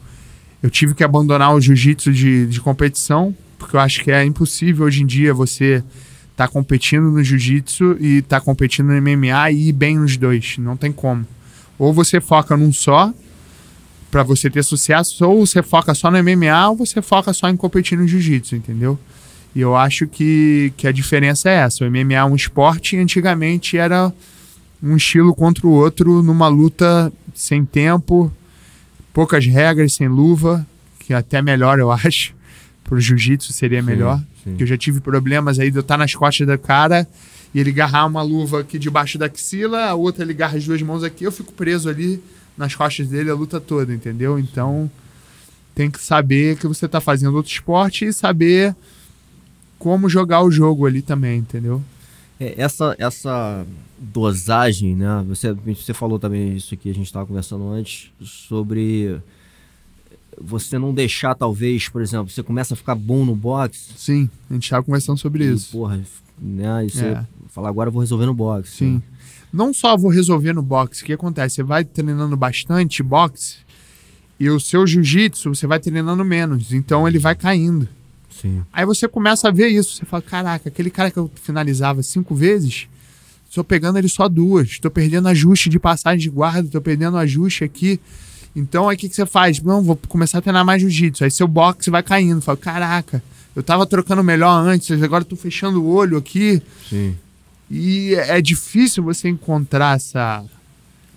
eu tive que abandonar o jiu-jitsu de, de competição porque eu acho que é impossível hoje em dia você tá competindo no jiu-jitsu e tá competindo no MMA e ir bem nos dois. Não tem como. Ou você foca num só para você ter sucesso, ou você foca só no MMA, ou você foca só em competir no jiu-jitsu, entendeu? E eu acho que, que a diferença é essa. O MMA é um esporte e antigamente era um estilo contra o outro numa luta sem tempo, poucas regras, sem luva, que até melhor, eu acho pro jiu-jitsu seria sim, melhor. Sim. Eu já tive problemas aí de eu estar tá nas costas do cara e ele agarrar uma luva aqui debaixo da axila, a outra ele garra as duas mãos aqui, eu fico preso ali nas costas dele a luta toda, entendeu? Então tem que saber que você está fazendo outro esporte e saber como jogar o jogo ali também, entendeu? É, essa, essa dosagem, né? Você, você falou também isso aqui a gente estava conversando antes sobre você não deixar, talvez, por exemplo, você começa a ficar bom no boxe. Sim, a gente estava conversando sobre e, isso. Porra, né? E você é. fala, agora eu vou resolver no boxe. Sim. Né? Não só vou resolver no boxe, o que acontece? Você vai treinando bastante boxe e o seu jiu-jitsu você vai treinando menos, então ele vai caindo. Sim. Aí você começa a ver isso, você fala, caraca, aquele cara que eu finalizava cinco vezes, estou pegando ele só duas, estou perdendo ajuste de passagem de guarda, estou perdendo ajuste aqui. Então aí o que, que você faz? Não, vou começar a treinar mais jiu-jitsu. Aí seu boxe vai caindo. Fala, caraca, eu tava trocando melhor antes, agora eu tô fechando o olho aqui. Sim. E é difícil você encontrar essa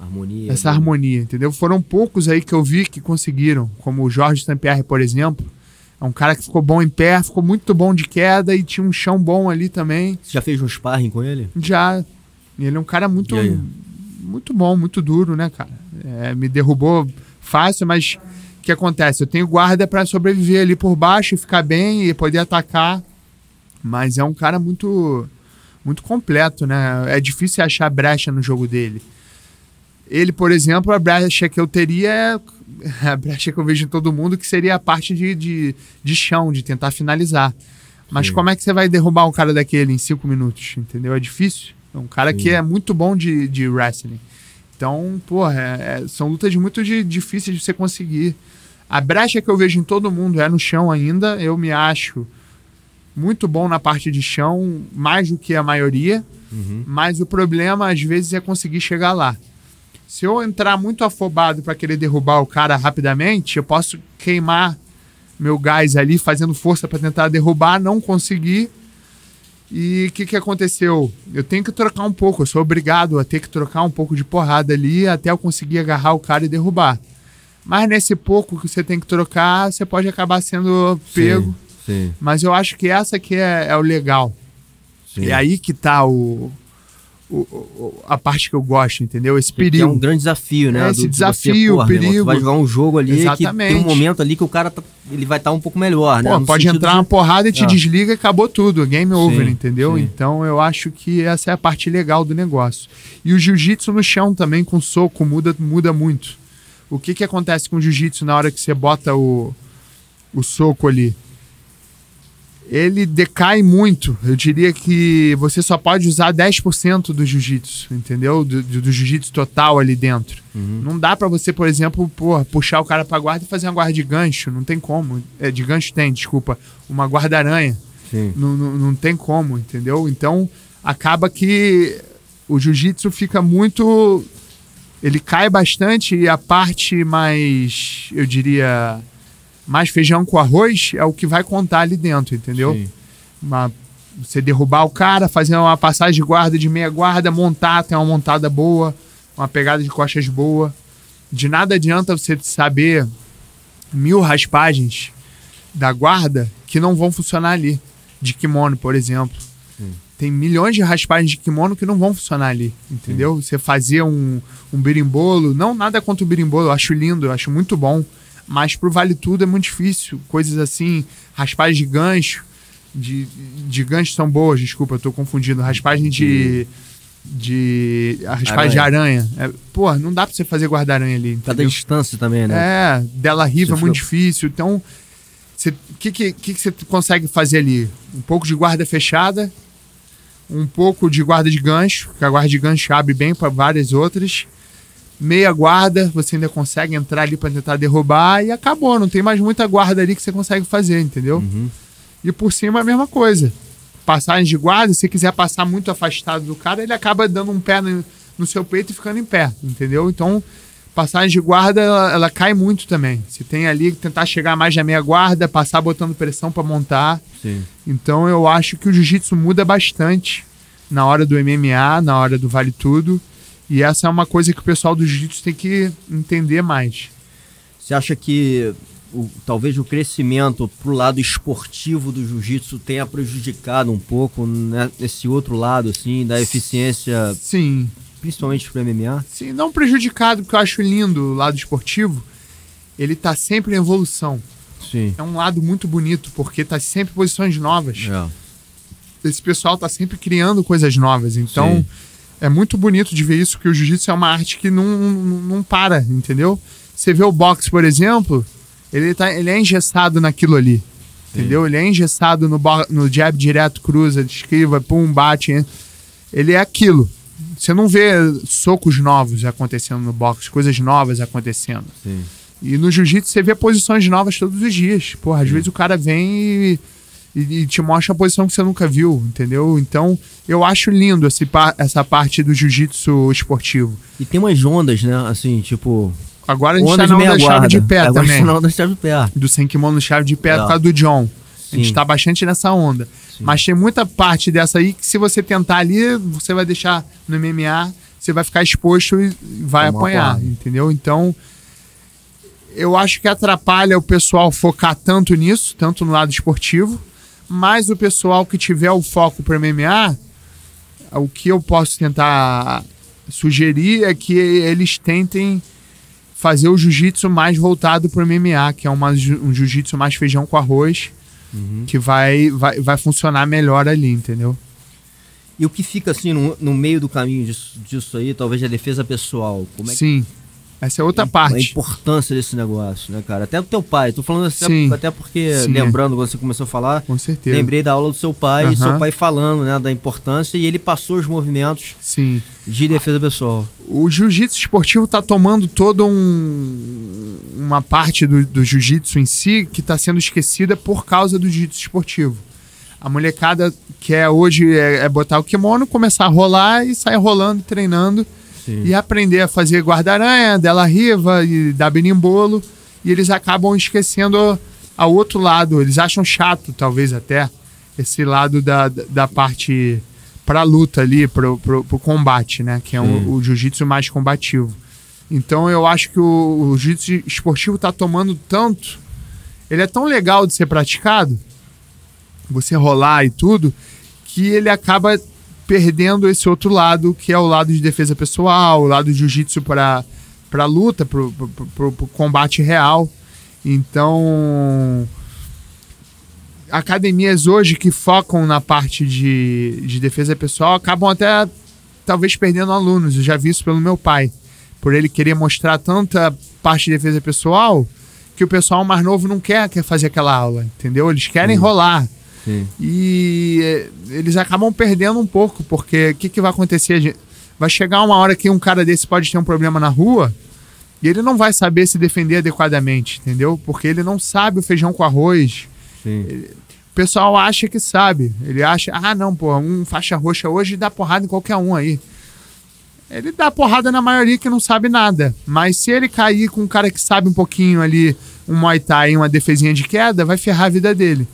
harmonia. Essa né? harmonia, entendeu? Foram poucos aí que eu vi que conseguiram, como o Jorge Stampierre, por exemplo. É um cara que ficou bom em pé, ficou muito bom de queda e tinha um chão bom ali também. Você já fez um sparring com ele? Já. Ele é um cara muito muito bom, muito duro, né, cara? É, me derrubou fácil, mas o que acontece? Eu tenho guarda para sobreviver ali por baixo e ficar bem e poder atacar. Mas é um cara muito muito completo, né? É difícil achar brecha no jogo dele. Ele, por exemplo, a brecha que eu teria é a brecha que eu vejo em todo mundo, que seria a parte de, de, de chão, de tentar finalizar. Mas Sim. como é que você vai derrubar um cara daquele em cinco minutos? Entendeu? É difícil. É um cara Sim. que é muito bom de, de wrestling. Então, porra, é, é, são lutas muito de, difíceis de você conseguir. A brecha que eu vejo em todo mundo é no chão ainda. Eu me acho muito bom na parte de chão, mais do que a maioria. Uhum. Mas o problema, às vezes, é conseguir chegar lá. Se eu entrar muito afobado para querer derrubar o cara rapidamente, eu posso queimar meu gás ali fazendo força para tentar derrubar, não conseguir e o que, que aconteceu? Eu tenho que trocar um pouco, eu sou obrigado a ter que trocar um pouco de porrada ali até eu conseguir agarrar o cara e derrubar. Mas nesse pouco que você tem que trocar, você pode acabar sendo pego. Sim, sim. Mas eu acho que essa aqui é, é o legal. Sim. E é aí que tá o, o, o, a parte que eu gosto, entendeu? Esse perigo. Que é um grande desafio, né? É, esse do, desafio, né? você, perigo. vai jogar um jogo ali Exatamente. que tem um momento ali que o cara tá, ele vai estar tá um pouco melhor, né? pode entrar de... uma porrada e te ah. desliga e acabou tudo. Game over, sim, entendeu? Sim. Então eu acho que essa é a parte legal do negócio. E o jiu-jitsu no chão também, com soco, muda, muda muito. O que, que acontece com o jiu-jitsu na hora que você bota o, o soco ali? ele decai muito. Eu diria que você só pode usar 10% do jiu-jitsu, entendeu? Do, do, do jiu-jitsu total ali dentro. Uhum. Não dá para você, por exemplo, porra, puxar o cara pra guarda e fazer uma guarda de gancho. Não tem como. É, de gancho tem, desculpa. Uma guarda-aranha. Não, não, não tem como, entendeu? Então, acaba que o jiu-jitsu fica muito... Ele cai bastante e a parte mais, eu diria mas feijão com arroz é o que vai contar ali dentro, entendeu? Uma, você derrubar o cara, fazer uma passagem de guarda de meia guarda, montar, tem uma montada boa, uma pegada de costas boa. De nada adianta você saber mil raspagens da guarda que não vão funcionar ali. De kimono, por exemplo. Sim. Tem milhões de raspagens de kimono que não vão funcionar ali, entendeu? Sim. Você fazer um, um birimbolo, não nada contra o birimbolo, eu acho lindo, eu acho muito bom. Mas pro Vale Tudo é muito difícil. Coisas assim, raspagem de gancho. De, de gancho são boas, desculpa, eu tô confundindo. Raspagem de. de a raspagem aranha. de aranha. É, pô, não dá pra você fazer guarda-aranha ali. tá da distância também, né? É, dela riva é muito difícil. Então, o que, que, que, que você consegue fazer ali? Um pouco de guarda fechada, um pouco de guarda de gancho, que a guarda de gancho abre bem para várias outras meia guarda, você ainda consegue entrar ali para tentar derrubar e acabou. Não tem mais muita guarda ali que você consegue fazer, entendeu? Uhum. E por cima a mesma coisa. Passagem de guarda, se quiser passar muito afastado do cara, ele acaba dando um pé no, no seu peito e ficando em pé, entendeu? Então, passagem de guarda, ela, ela cai muito também. Você tem ali que tentar chegar mais na meia guarda, passar botando pressão para montar. Sim. Então, eu acho que o jiu-jitsu muda bastante na hora do MMA, na hora do vale tudo e essa é uma coisa que o pessoal do jiu-jitsu tem que entender mais. Você acha que o, talvez o crescimento para o lado esportivo do jiu-jitsu tenha prejudicado um pouco né, nesse outro lado, assim, da eficiência. Sim. Principalmente para MMA? Sim, não prejudicado, porque eu acho lindo o lado esportivo. Ele está sempre em evolução. Sim. É um lado muito bonito, porque está sempre em posições novas. É. Esse pessoal está sempre criando coisas novas. Então. Sim é muito bonito de ver isso, que o jiu-jitsu é uma arte que não, não, não para, entendeu? Você vê o boxe, por exemplo, ele, tá, ele é engessado naquilo ali. Sim. Entendeu? Ele é engessado no, no jab direto, cruza, esquiva, pum, bate. Hein? Ele é aquilo. Você não vê socos novos acontecendo no boxe, coisas novas acontecendo. Sim. E no jiu-jitsu você vê posições novas todos os dias. Porra, às Sim. vezes o cara vem e e, e, te mostra a posição que você nunca viu, entendeu? Então, eu acho lindo esse, essa parte do jiu-jitsu esportivo. E tem umas ondas, né? Assim, tipo, Agora a gente Onda tá na onda chave de pé Agora também. Tá na onda chave de pé. Do Senkimono no chave de pé Legal. por causa do John. Sim. A gente tá bastante nessa onda. Sim. Mas tem muita parte dessa aí que se você tentar ali, você vai deixar no MMA, você vai ficar exposto e vai apanhar, porra. entendeu? Então, eu acho que atrapalha o pessoal focar tanto nisso, tanto no lado esportivo, mas o pessoal que tiver o foco para MMA, o que eu posso tentar sugerir é que eles tentem fazer o jiu-jitsu mais voltado para o MMA, que é uma, um jiu-jitsu mais feijão com arroz, uhum. que vai, vai, vai funcionar melhor ali, entendeu? E o que fica assim no, no meio do caminho disso, disso aí, talvez a defesa pessoal. Como é Sim. Que essa é outra é parte. A importância desse negócio, né, cara? Até do teu pai. Tô falando assim, Sim. até porque, Sim, lembrando, quando você começou a falar, Com certeza. lembrei da aula do seu pai uh -huh. e seu pai falando, né, da importância, e ele passou os movimentos Sim. de defesa pessoal. O jiu-jitsu esportivo tá tomando toda um, uma parte do, do jiu-jitsu em si que está sendo esquecida por causa do jiu-jitsu esportivo. A molecada quer é hoje é, é botar o kimono, começar a rolar e sair rolando, treinando Sim. e aprender a fazer guarda-aranha, dela riva e da benimbolo. E eles acabam esquecendo ao outro lado. Eles acham chato, talvez até, esse lado da, da parte para luta ali, pro, pro, pro combate, né? Que é um, o jiu-jitsu mais combativo. Então eu acho que o, o jiu-jitsu esportivo tá tomando tanto. Ele é tão legal de ser praticado, você rolar e tudo, que ele acaba perdendo esse outro lado, que é o lado de defesa pessoal, o lado de jiu-jitsu para para luta, para o combate real. Então, academias hoje que focam na parte de, de defesa pessoal acabam até talvez perdendo alunos. Eu já vi isso pelo meu pai, por ele querer mostrar tanta parte de defesa pessoal que o pessoal mais novo não quer, quer fazer aquela aula, entendeu? Eles querem uhum. rolar. Sim. E é, eles acabam perdendo um pouco, porque o que, que vai acontecer? Vai chegar uma hora que um cara desse pode ter um problema na rua e ele não vai saber se defender adequadamente, entendeu? Porque ele não sabe o feijão com arroz. Ele, é, o pessoal acha que sabe. Ele acha, ah, não, pô, um faixa roxa hoje dá porrada em qualquer um aí. Ele dá porrada na maioria que não sabe nada. Mas se ele cair com um cara que sabe um pouquinho ali, um Muay Thai, uma defesinha de queda, vai ferrar a vida dele.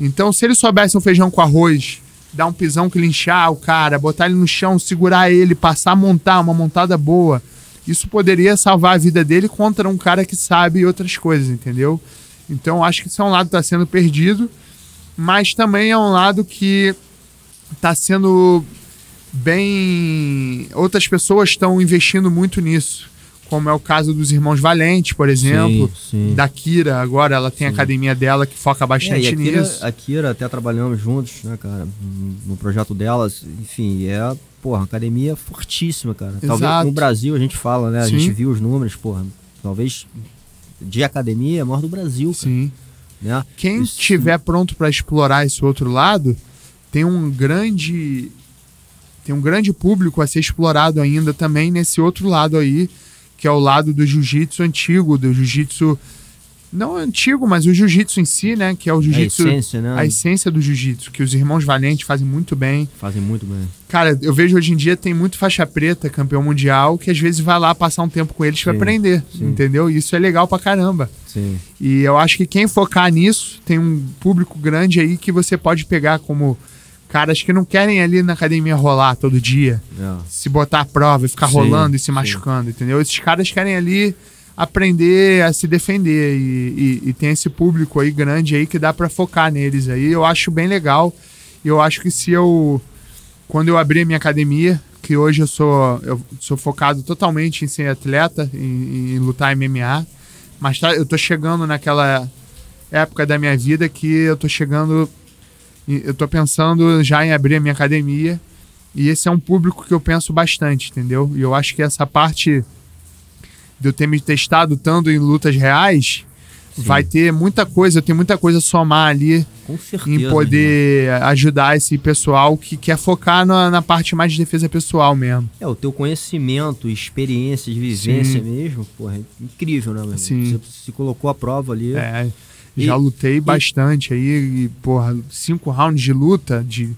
Então, se ele soubesse um feijão com arroz, dar um pisão que linchar o cara, botar ele no chão, segurar ele, passar a montar, uma montada boa, isso poderia salvar a vida dele contra um cara que sabe outras coisas, entendeu? Então, acho que isso é um lado que está sendo perdido, mas também é um lado que está sendo bem. Outras pessoas estão investindo muito nisso como é o caso dos irmãos Valente, por exemplo, sim, sim. da Kira. Agora ela tem sim. a academia dela que foca é, bastante é, a Kira, nisso. A Kira até trabalhamos juntos, né, cara, no projeto delas. Enfim, é porra, academia fortíssima, cara. Exato. Talvez no Brasil a gente fala, né? A gente viu os números, porra. Talvez de academia é maior do Brasil, cara. Sim. Né? Quem Isso, pronto para explorar esse outro lado tem um grande tem um grande público a ser explorado ainda também nesse outro lado aí que é o lado do jiu-jitsu antigo, do jiu-jitsu não antigo, mas o jiu-jitsu em si, né, que é o é jiu-jitsu, a essência, né? a essência do jiu-jitsu, que os irmãos Valente fazem muito bem. Fazem muito bem. Cara, eu vejo hoje em dia tem muito faixa preta, campeão mundial, que às vezes vai lá passar um tempo com eles para aprender, sim. entendeu? E isso é legal pra caramba. Sim. E eu acho que quem focar nisso, tem um público grande aí que você pode pegar como caras que não querem ali na academia rolar todo dia, é. se botar à prova e ficar sim, rolando e se machucando, sim. entendeu? Esses caras querem ali aprender a se defender e, e, e tem esse público aí grande aí que dá para focar neles aí. Eu acho bem legal. Eu acho que se eu quando eu abri a minha academia, que hoje eu sou eu sou focado totalmente em ser atleta, em, em lutar MMA, mas tá, eu tô chegando naquela época da minha vida que eu tô chegando eu tô pensando já em abrir a minha academia. E esse é um público que eu penso bastante, entendeu? E eu acho que essa parte de eu ter me testado tanto em lutas reais Sim. vai ter muita coisa, eu tenho muita coisa a somar ali certeza, em poder né? ajudar esse pessoal que quer focar na, na, parte mais de defesa pessoal mesmo. É, o teu conhecimento, experiência, vivência Sim. mesmo, porra, é incrível, né, meu Sim. Você se colocou à prova ali. É. Já e, lutei e... bastante aí, e, porra, cinco rounds de luta, de,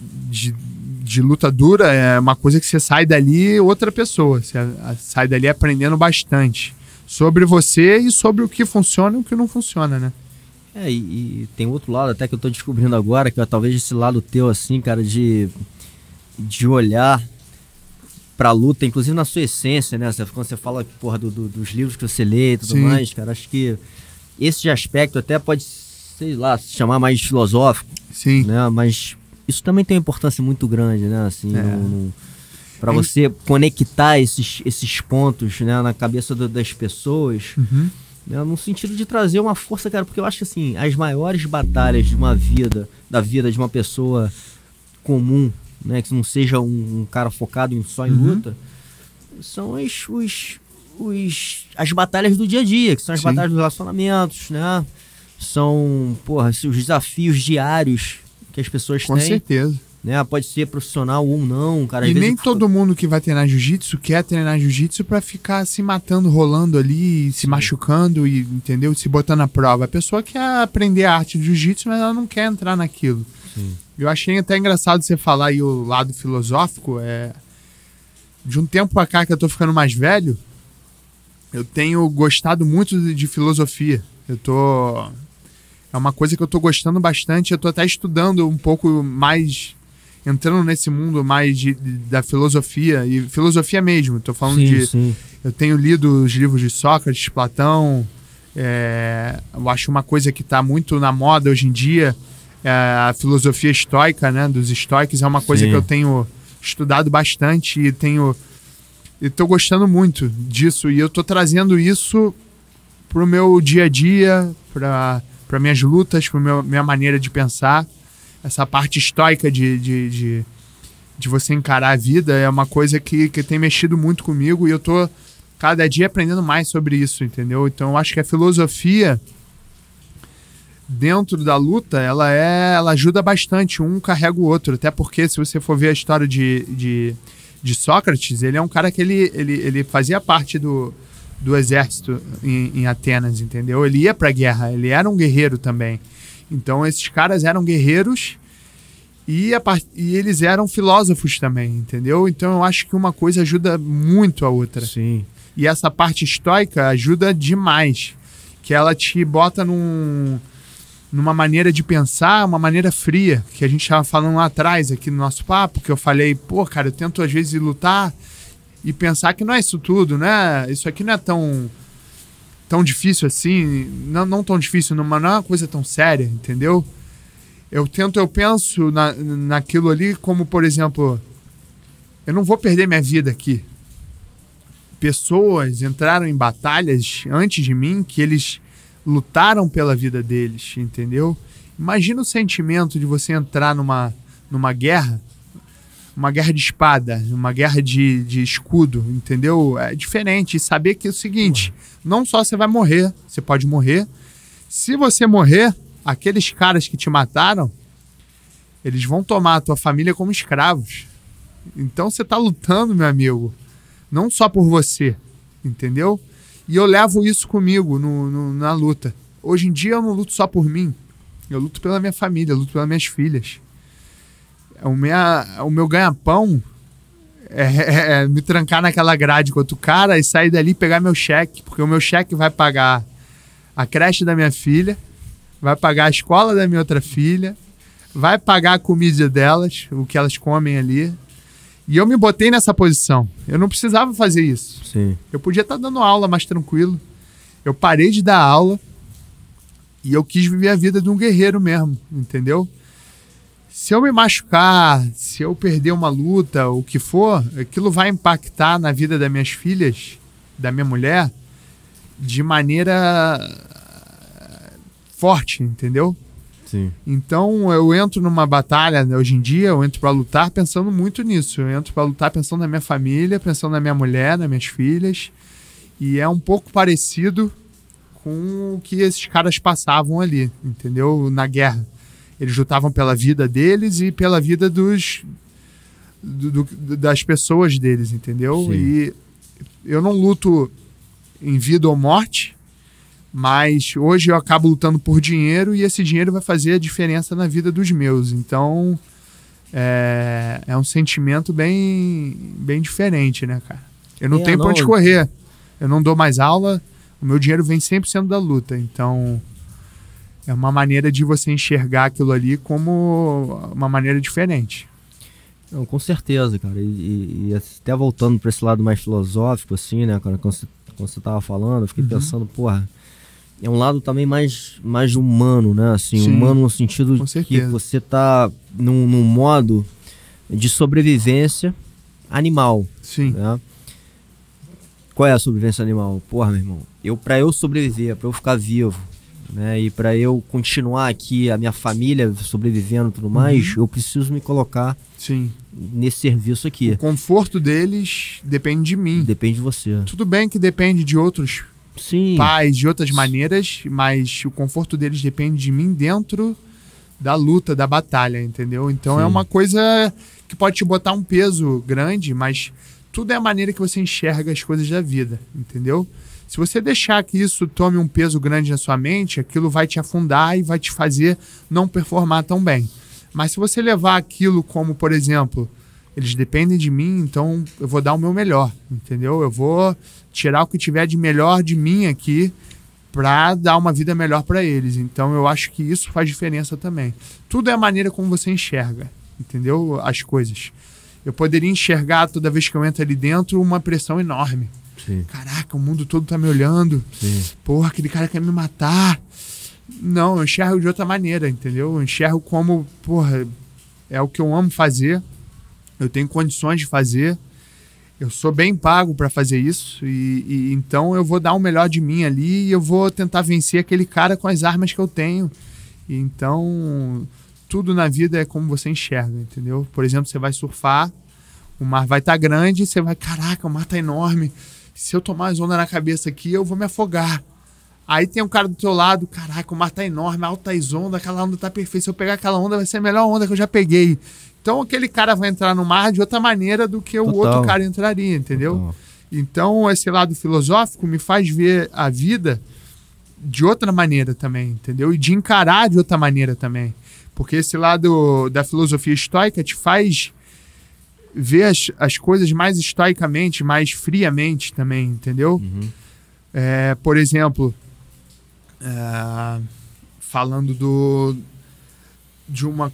de, de, luta dura, é uma coisa que você sai dali outra pessoa. Você sai dali aprendendo bastante sobre você e sobre o que funciona e o que não funciona, né? É, e, e tem outro lado até que eu tô descobrindo agora, que é talvez esse lado teu, assim, cara, de, de olhar pra luta, inclusive na sua essência, né? quando você fala porra, do, do, dos livros que você lê e tudo Sim. mais, cara, acho que esse aspecto até pode, sei lá, se chamar mais filosófico. Sim. Né? Mas isso também tem uma importância muito grande, né? Assim, é. para você conectar esses, esses pontos né, na cabeça do, das pessoas. Uhum. Né, no sentido de trazer uma força, cara, porque eu acho que assim, as maiores batalhas de uma vida, da vida de uma pessoa comum, né, que não seja um, um cara focado em, só em uhum. luta, são os, os, os, as batalhas do dia a dia, que são as Sim. batalhas dos relacionamentos, né? São, porra, assim, os desafios diários que as pessoas Com têm. Com certeza. Né? Pode ser profissional ou não, cara. E nem todo mundo que vai treinar jiu-jitsu quer treinar jiu-jitsu para ficar se matando, rolando ali, se machucando e, entendeu? Se botando à prova. A pessoa quer aprender a arte do jiu-jitsu, mas ela não quer entrar naquilo. Sim. Eu achei até engraçado você falar aí o lado filosófico. É... De um tempo pra cá que eu tô ficando mais velho, eu tenho gostado muito de, de filosofia. Eu tô. É uma coisa que eu tô gostando bastante. Eu tô até estudando um pouco mais. Entrando nesse mundo mais de, de, da filosofia, e filosofia mesmo, tô falando sim, de. Sim. Eu tenho lido os livros de Sócrates, Platão. É, eu acho uma coisa que está muito na moda hoje em dia, é a filosofia estoica, né? Dos estoicos, é uma coisa sim. que eu tenho estudado bastante e tenho e tô gostando muito disso. E eu tô trazendo isso pro meu dia a dia, pra, para minhas lutas, para minha maneira de pensar. Essa parte estoica de, de, de, de, você encarar a vida é uma coisa que, que tem mexido muito comigo. E eu tô cada dia aprendendo mais sobre isso, entendeu? Então eu acho que a filosofia dentro da luta, ela é, ela ajuda bastante, um carrega o outro, até porque se você for ver a história de, de de Sócrates, ele é um cara que ele, ele, ele fazia parte do, do exército em, em Atenas, entendeu? Ele ia para a guerra, ele era um guerreiro também. Então esses caras eram guerreiros e, a, e, eles eram filósofos também, entendeu? Então eu acho que uma coisa ajuda muito a outra. Sim. E essa parte estoica ajuda demais, que ela te bota num numa maneira de pensar, uma maneira fria, que a gente estava falando lá atrás aqui no nosso papo, que eu falei, pô, cara, eu tento às vezes lutar e pensar que não é isso tudo, né? Isso aqui não é tão tão difícil assim, não, não tão difícil, não, mas não é uma coisa tão séria, entendeu? Eu tento, eu penso na, naquilo ali como, por exemplo, eu não vou perder minha vida aqui. Pessoas entraram em batalhas antes de mim que eles lutaram pela vida deles, entendeu? Imagina o sentimento de você entrar numa, numa guerra, uma guerra de espada, uma guerra de, de escudo, entendeu? É diferente. saber que é o seguinte: não só você vai morrer, você pode morrer. Se você morrer, aqueles caras que te mataram, eles vão tomar a tua família como escravos. Então você está lutando, meu amigo, não só por você, entendeu? E eu levo isso comigo no, no, na luta. Hoje em dia eu não luto só por mim. Eu luto pela minha família, luto pelas minhas filhas. É o, minha, é o meu ganha-pão é, é, é, me trancar naquela grade com outro cara e sair dali e pegar meu cheque. Porque o meu cheque vai pagar a creche da minha filha, vai pagar a escola da minha outra filha, vai pagar a comida delas, o que elas comem ali, e eu me botei nessa posição. Eu não precisava fazer isso. Sim. Eu podia estar tá dando aula mais tranquilo. Eu parei de dar aula e eu quis viver a vida de um guerreiro mesmo, entendeu? Se eu me machucar, se eu perder uma luta, o que for, aquilo vai impactar na vida das minhas filhas, da minha mulher, de maneira forte, entendeu? Sim. Então eu entro numa batalha né, hoje em dia, eu entro para lutar pensando muito nisso. Eu entro para lutar pensando na minha família, pensando na minha mulher, nas minhas filhas. E é um pouco parecido com o que esses caras passavam ali, entendeu? Na guerra. Eles lutavam pela vida deles e pela vida dos do, do, das pessoas deles, entendeu? Sim. E eu não luto em vida ou morte, mas hoje eu acabo lutando por dinheiro e esse dinheiro vai fazer a diferença na vida dos meus. Então é, é um sentimento bem, bem diferente, né, cara? Eu não é, tenho não... pra onde correr. Eu não dou mais aula, o meu dinheiro vem 100% da luta. Então é uma maneira de você enxergar aquilo ali como uma maneira diferente. Não, com certeza, cara. E, e, e até voltando para esse lado mais filosófico, assim, né, cara? Quando você, quando você tava falando, eu fiquei uhum. pensando, porra é um lado também mais, mais humano, né? Assim, Sim, humano no sentido de que você tá num, num, modo de sobrevivência animal. Sim. Né? Qual é a sobrevivência animal? Porra, meu irmão. Eu, para eu sobreviver, para eu ficar vivo, né? E para eu continuar aqui, a minha família sobrevivendo e tudo uhum. mais, uhum. eu preciso me colocar Sim. nesse serviço aqui. O conforto deles depende de mim. Depende de você. Tudo bem que depende de outros Sim. paz de outras maneiras, mas o conforto deles depende de mim dentro da luta, da batalha, entendeu? Então é Sim. é uma coisa que pode te botar um peso grande, mas tudo é a maneira que você enxerga as coisas da vida, entendeu? Se você deixar que isso tome um peso grande na sua mente, aquilo vai te afundar e vai te fazer não performar tão bem. Mas se você levar aquilo como, por exemplo, eles dependem de mim, então eu vou dar o meu melhor, entendeu? Eu vou tirar o que tiver de melhor de mim aqui para dar uma vida melhor para eles. Então eu acho que isso faz diferença também. Tudo é a maneira como você enxerga, entendeu? As coisas. Eu poderia enxergar toda vez que eu entro ali dentro uma pressão enorme. Sim. Caraca, o mundo todo tá me olhando. Sim. Porra, aquele cara quer me matar. Não, eu enxergo de outra maneira, entendeu? Eu enxergo como, porra, é o que eu amo fazer, eu tenho condições de fazer, eu sou bem pago para fazer isso, e, e, então eu vou dar o melhor de mim ali e eu vou tentar vencer aquele cara com as armas que eu tenho. E então, tudo na vida é como você enxerga, entendeu? Por exemplo, você vai surfar, o mar vai estar tá grande, você vai, caraca, o mar tá enorme. Se eu tomar as ondas na cabeça aqui, eu vou me afogar. Aí tem um cara do teu lado, caraca, o mar tá enorme, altas ondas, aquela onda tá perfeita. Se eu pegar aquela onda, vai ser a melhor onda que eu já peguei. Então aquele cara vai entrar no mar de outra maneira do que o Total. outro cara entraria, entendeu? Total. Então esse lado filosófico me faz ver a vida de outra maneira também, entendeu? E de encarar de outra maneira também. Porque esse lado da filosofia estoica te faz ver as, as coisas mais estoicamente, mais friamente também, entendeu? Uhum. É, por exemplo, é, falando do, de uma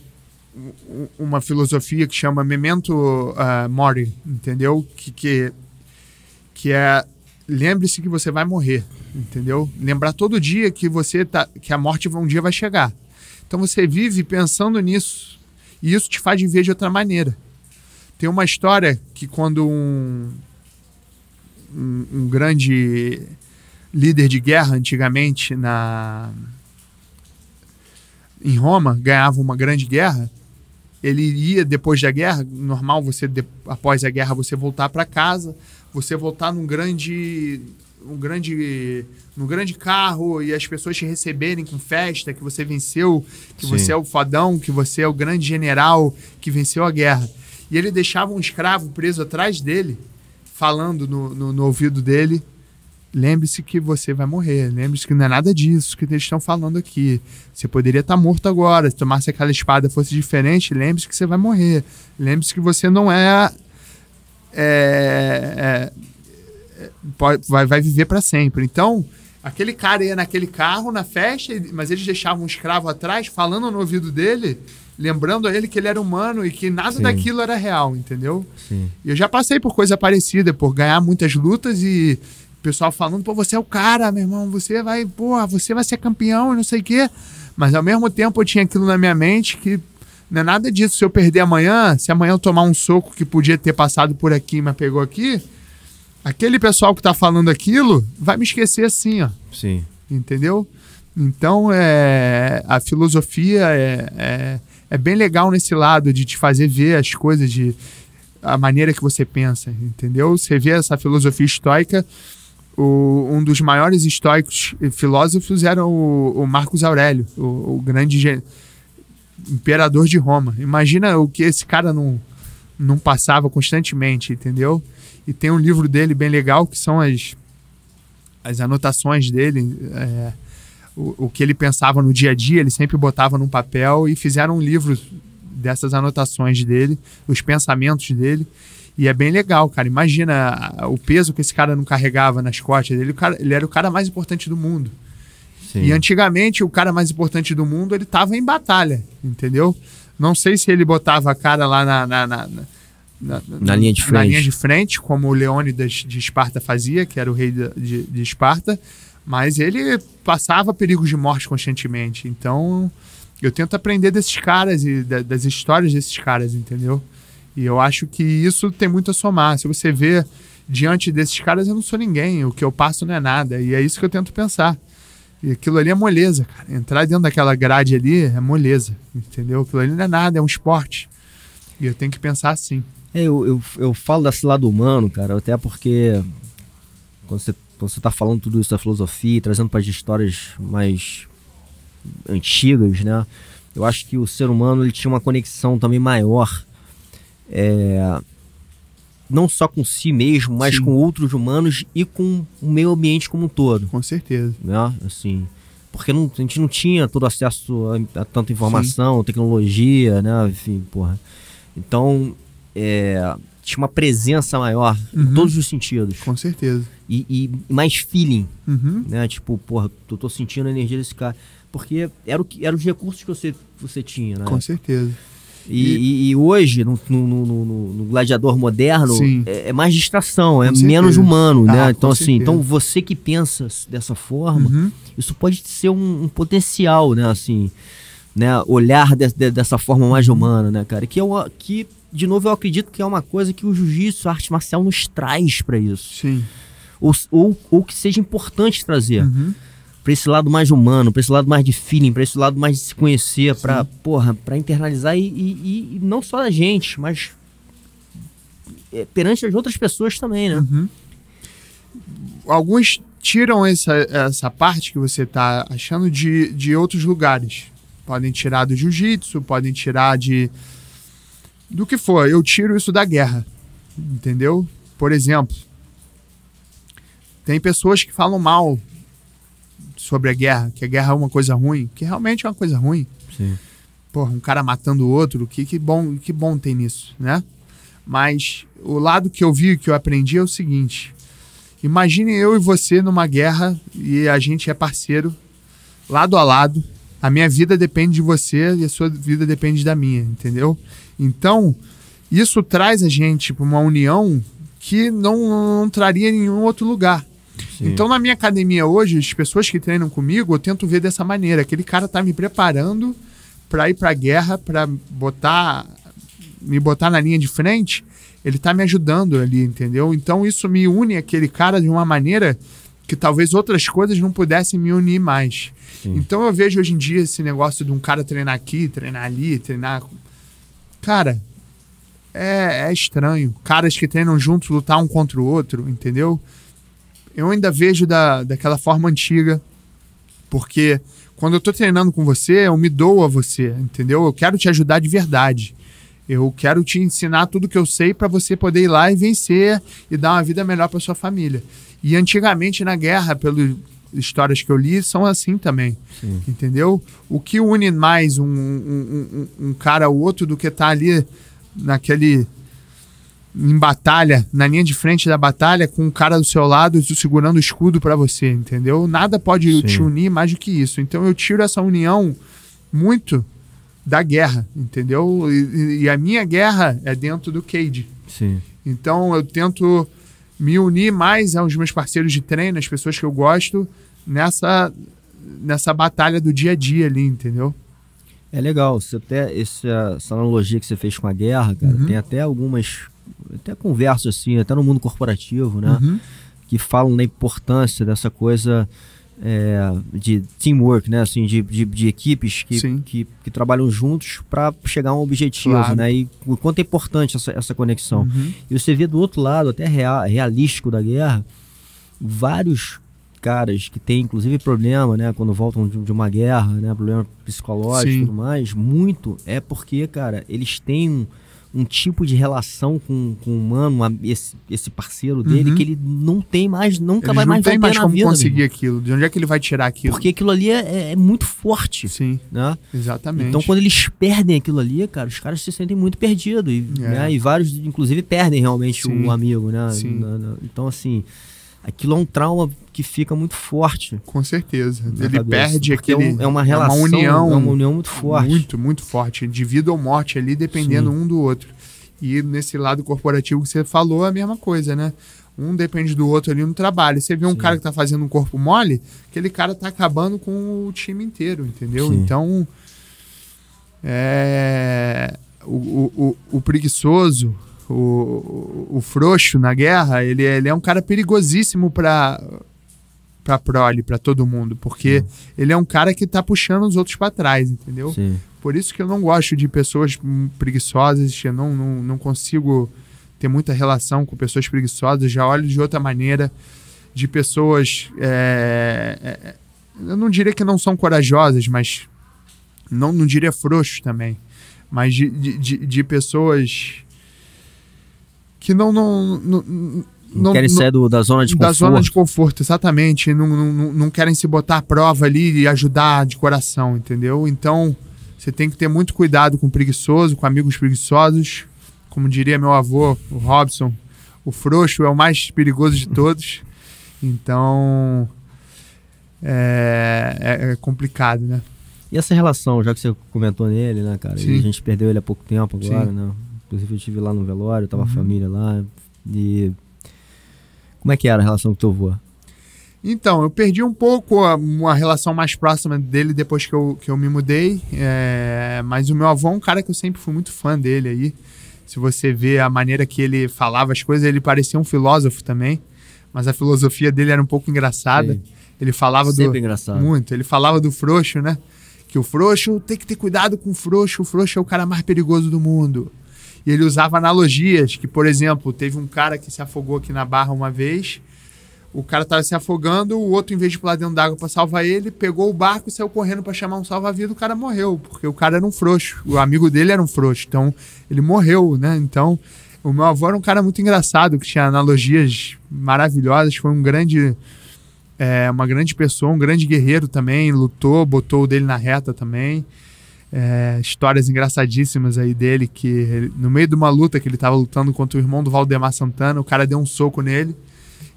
uma filosofia que chama memento uh, mori, entendeu? Que, que, que é lembre-se que você vai morrer, entendeu? Lembrar todo dia que você tá, que a morte um dia vai chegar. Então você vive pensando nisso e isso te faz viver de outra maneira. Tem uma história que quando um, um, um grande líder de guerra antigamente na em Roma ganhava uma grande guerra, ele ia depois da guerra, normal você de, após a guerra você voltar para casa, você voltar num grande um grande no grande carro e as pessoas te receberem com festa que você venceu, que Sim. você é o fadão, que você é o grande general que venceu a guerra. E ele deixava um escravo preso atrás dele, falando no, no, no ouvido dele lembre-se que você vai morrer, lembre-se que não é nada disso que eles estão falando aqui. Você poderia estar tá morto agora, se tomasse aquela espada fosse diferente, lembre-se que você vai morrer. Lembre-se que você não é. é, é pode, vai, vai viver para sempre. Então, aquele cara ia naquele carro, na festa, mas eles deixavam um escravo atrás, falando no ouvido dele lembrando a ele que ele era humano e que nada Sim. daquilo era real, entendeu? Sim. Eu já passei por coisa parecida, por ganhar muitas lutas e pessoal falando, pô, você é o cara, meu irmão, você vai, porra, você vai ser campeão não sei o quê. Mas ao mesmo tempo eu tinha aquilo na minha mente que não é nada disso. Se eu perder amanhã, se amanhã eu tomar um soco que podia ter passado por aqui, mas pegou aqui, aquele pessoal que tá falando aquilo vai me esquecer assim, ó. Sim. Entendeu? Então, é, a filosofia é, é, é bem legal nesse lado de te fazer ver as coisas, de, a maneira que você pensa, entendeu? Você vê essa filosofia estoica o, um dos maiores estoicos e filósofos era o, o Marcos Aurélio, o, o grande imperador de Roma. Imagina o que esse cara não, não passava constantemente, entendeu? E tem um livro dele bem legal que são as, as anotações dele, é, o, o que ele pensava no dia a dia, ele sempre botava num papel e fizeram um livro dessas anotações dele, os pensamentos dele. E é bem legal, cara. Imagina o peso que esse cara não carregava nas costas dele. Cara, ele era o cara mais importante do mundo. Sim. E antigamente, o cara mais importante do mundo, ele tava em batalha, entendeu? Não sei se ele botava a cara lá na, na, na, na, na linha, de frente. na linha de frente, como o Leônidas de Esparta fazia, que era o rei de, de, de Esparta, mas ele passava perigos de morte constantemente. Então, eu tento aprender desses caras e da, das histórias desses caras, entendeu? E eu acho que isso tem muito a somar. Se você vê diante desses caras, eu não sou ninguém, o que eu passo não é nada. E é isso que eu tento pensar. E aquilo ali é moleza, cara. Entrar dentro daquela grade ali é moleza, entendeu? Aquilo ali não é nada, é um esporte. E eu tenho que pensar assim. É, eu, eu, eu falo desse lado humano, cara, até porque quando você, quando você tá falando tudo isso da filosofia, trazendo para as histórias mais antigas, né? Eu acho que o ser humano ele tinha uma conexão também maior é, não só com si mesmo, mas Sim. com outros humanos e com o meio ambiente como um todo. Com certeza. Né? Assim, porque não, a gente não tinha todo acesso a, a tanta informação, Sim. tecnologia, né? Enfim, porra. Então, é, tinha uma presença maior uhum. em todos os sentidos. Com certeza. E, e mais feeling, uhum. né? Tipo, porra, eu tô sentindo a energia desse cara. Porque era, o que, era os recursos que você, você tinha, né? Com certeza. E, e, e hoje, no, no, no, no, gladiador moderno, é, é, mais distração, é menos humano, né? Ah, então, assim, então você que pensa dessa forma, uhum. isso pode ser um, um, potencial, né? Assim, né? Olhar de, de, dessa forma mais uhum. humana, né, cara? Que, é uma, que, de novo, eu acredito que é uma coisa que o jiu-jitsu, a arte marcial, nos traz para isso. Sim. Ou, ou, ou que seja importante trazer. Uhum para esse lado mais humano, para esse lado mais de feeling, para esse lado mais de se conhecer, para porra, para internalizar e, e, e, não só da gente, mas é, perante as outras pessoas também, né? Uhum. Alguns tiram essa, essa parte que você está achando de, de outros lugares. Podem tirar do jiu-jitsu, podem tirar de. do que for. Eu tiro isso da guerra. Entendeu? Por exemplo, tem pessoas que falam mal sobre a guerra, que a guerra é uma coisa ruim, que realmente é uma coisa ruim. Sim. Porra, um cara matando o outro, que, que, bom, que bom tem nisso, né? Mas o lado que eu vi, que eu aprendi é o seguinte: imagine eu e você numa guerra e a gente é parceiro, lado a lado. A minha vida depende de você e a sua vida depende da minha, entendeu? Então, isso traz a gente para uma união que não, não, traria em nenhum outro lugar. Então, na minha academia hoje, as pessoas que treinam comigo, eu tento ver dessa maneira. Aquele cara tá me preparando para ir para a guerra, para botar me botar na linha de frente, ele tá me ajudando ali, entendeu? Então isso me une aquele cara de uma maneira que talvez outras coisas não pudessem me unir mais. Sim. Então eu vejo hoje em dia esse negócio de um cara treinar aqui, treinar ali, treinar cara, é, é estranho. Caras que treinam juntos lutar um contra o outro, entendeu? eu ainda vejo da, daquela forma antiga, porque quando eu estou treinando com você, eu me dou a você, entendeu? Eu quero te ajudar de verdade. Eu quero te ensinar tudo que eu sei para você poder ir lá e vencer e dar uma vida melhor para sua família. E antigamente na guerra, pelas histórias que eu li, são assim também, Sim. entendeu? O que une mais um, um, um, um cara ao outro do que estar tá ali naquele em batalha, na linha de frente da batalha, com o cara do seu lado segurando o escudo para você, entendeu? Nada pode Sim. te unir mais do que isso. Então eu tiro essa união muito da guerra, entendeu? E, e a minha guerra é dentro do Cade. Sim. Então eu tento me unir mais aos meus parceiros de treino, as pessoas que eu gosto, nessa nessa batalha do dia a dia ali, entendeu? É legal. Você até essa, essa analogia que você fez com a guerra, cara, uhum. tem até algumas até converso assim, até no mundo corporativo, né? Uhum. Que falam da importância dessa coisa é, de teamwork, né? Assim, de, de, de equipes que, que, que, trabalham juntos para chegar a um objetivo, claro. né? E o quanto é importante essa, essa conexão. Uhum. E você vê do outro lado, até real, realístico da guerra, vários caras que têm inclusive problema, né, quando voltam de, uma guerra, né, problema psicológico e tudo mais, muito é porque, cara, eles têm um, um tipo de relação com, com o humano, esse, esse, parceiro dele, uhum. que ele não tem mais, nunca vai não mais tem mais como vida, conseguir mesmo. aquilo. De onde é que ele vai tirar aquilo? Porque aquilo ali é, é, é, muito forte. Sim. Né? Exatamente. Então, quando eles perdem aquilo ali, cara, os caras se sentem muito perdidos. E, é. né? e vários, inclusive, perdem realmente o amigo, né? Sim. Então, assim aquilo é um trauma que fica muito forte. Com certeza. Ele cabeça, perde é aquele. É, é uma relação, é uma união, é uma união muito forte. Muito, muito forte. De vida ou morte ali, dependendo Sim. um do outro. E nesse lado corporativo que você falou, é a mesma coisa, né? Um depende do outro ali no trabalho. Você vê um Sim. cara que tá fazendo um corpo mole, aquele cara tá acabando com o time inteiro, entendeu? Sim. Então. É. O, o, o, o preguiçoso, o, o, Frouxo na guerra, ele, é, ele é um cara perigosíssimo para para prole, para todo mundo, porque Sim. ele é um cara que tá puxando os outros para trás, entendeu? Sim. Por isso que eu não gosto de pessoas preguiçosas, eu não, não, não consigo ter muita relação com pessoas preguiçosas, já olho de outra maneira, de pessoas. É, é, é eu não diria que não são corajosas, mas. Não, não diria frouxos também, mas de, de, de pessoas que não. não, não, não querem não, sair do, da zona de da conforto. zona de conforto, exatamente. Não, não, não querem se botar à prova ali e ajudar de coração, entendeu? Então, você tem que ter muito cuidado com preguiçoso, com amigos preguiçosos. Como diria meu avô, o Robson, o frouxo é o mais perigoso de todos. Então, é, é, é complicado, né? E essa relação, já que você comentou nele, né, cara? a gente perdeu ele há pouco tempo agora, Sim. né? Inclusive eu tive lá no velório, tava uhum. a família lá. E como é que era a relação com teu avô? Então, eu perdi um pouco a, uma relação mais próxima dele depois que eu, que eu me mudei. É, mas o meu avô é um cara que eu sempre fui muito fã dele aí. Se você vê a maneira que ele falava as coisas, ele parecia um filósofo também. Mas a filosofia dele era um pouco engraçada. Sim. Ele falava sempre do. Engraçado. Muito. Ele falava do frouxo, né? Que o frouxo tem que ter cuidado com o frouxo, o frouxo é o cara mais perigoso do mundo. E ele usava analogias, que, por exemplo, teve um cara que se afogou aqui na barra uma vez. O cara estava se afogando, o outro, em vez de pular dentro d'água para salvar ele, pegou o barco e saiu correndo para chamar um salva-vida. O cara morreu, porque o cara era um frouxo. O amigo dele era um frouxo. Então, ele morreu, né? Então, o meu avô era um cara muito engraçado, que tinha analogias maravilhosas. Foi um grande. É, uma grande pessoa, um grande guerreiro também. Lutou, botou o dele na reta também é, histórias engraçadíssimas aí dele, que ele, no meio de uma luta que ele estava lutando contra o irmão do Valdemar Santana, o cara deu um soco nele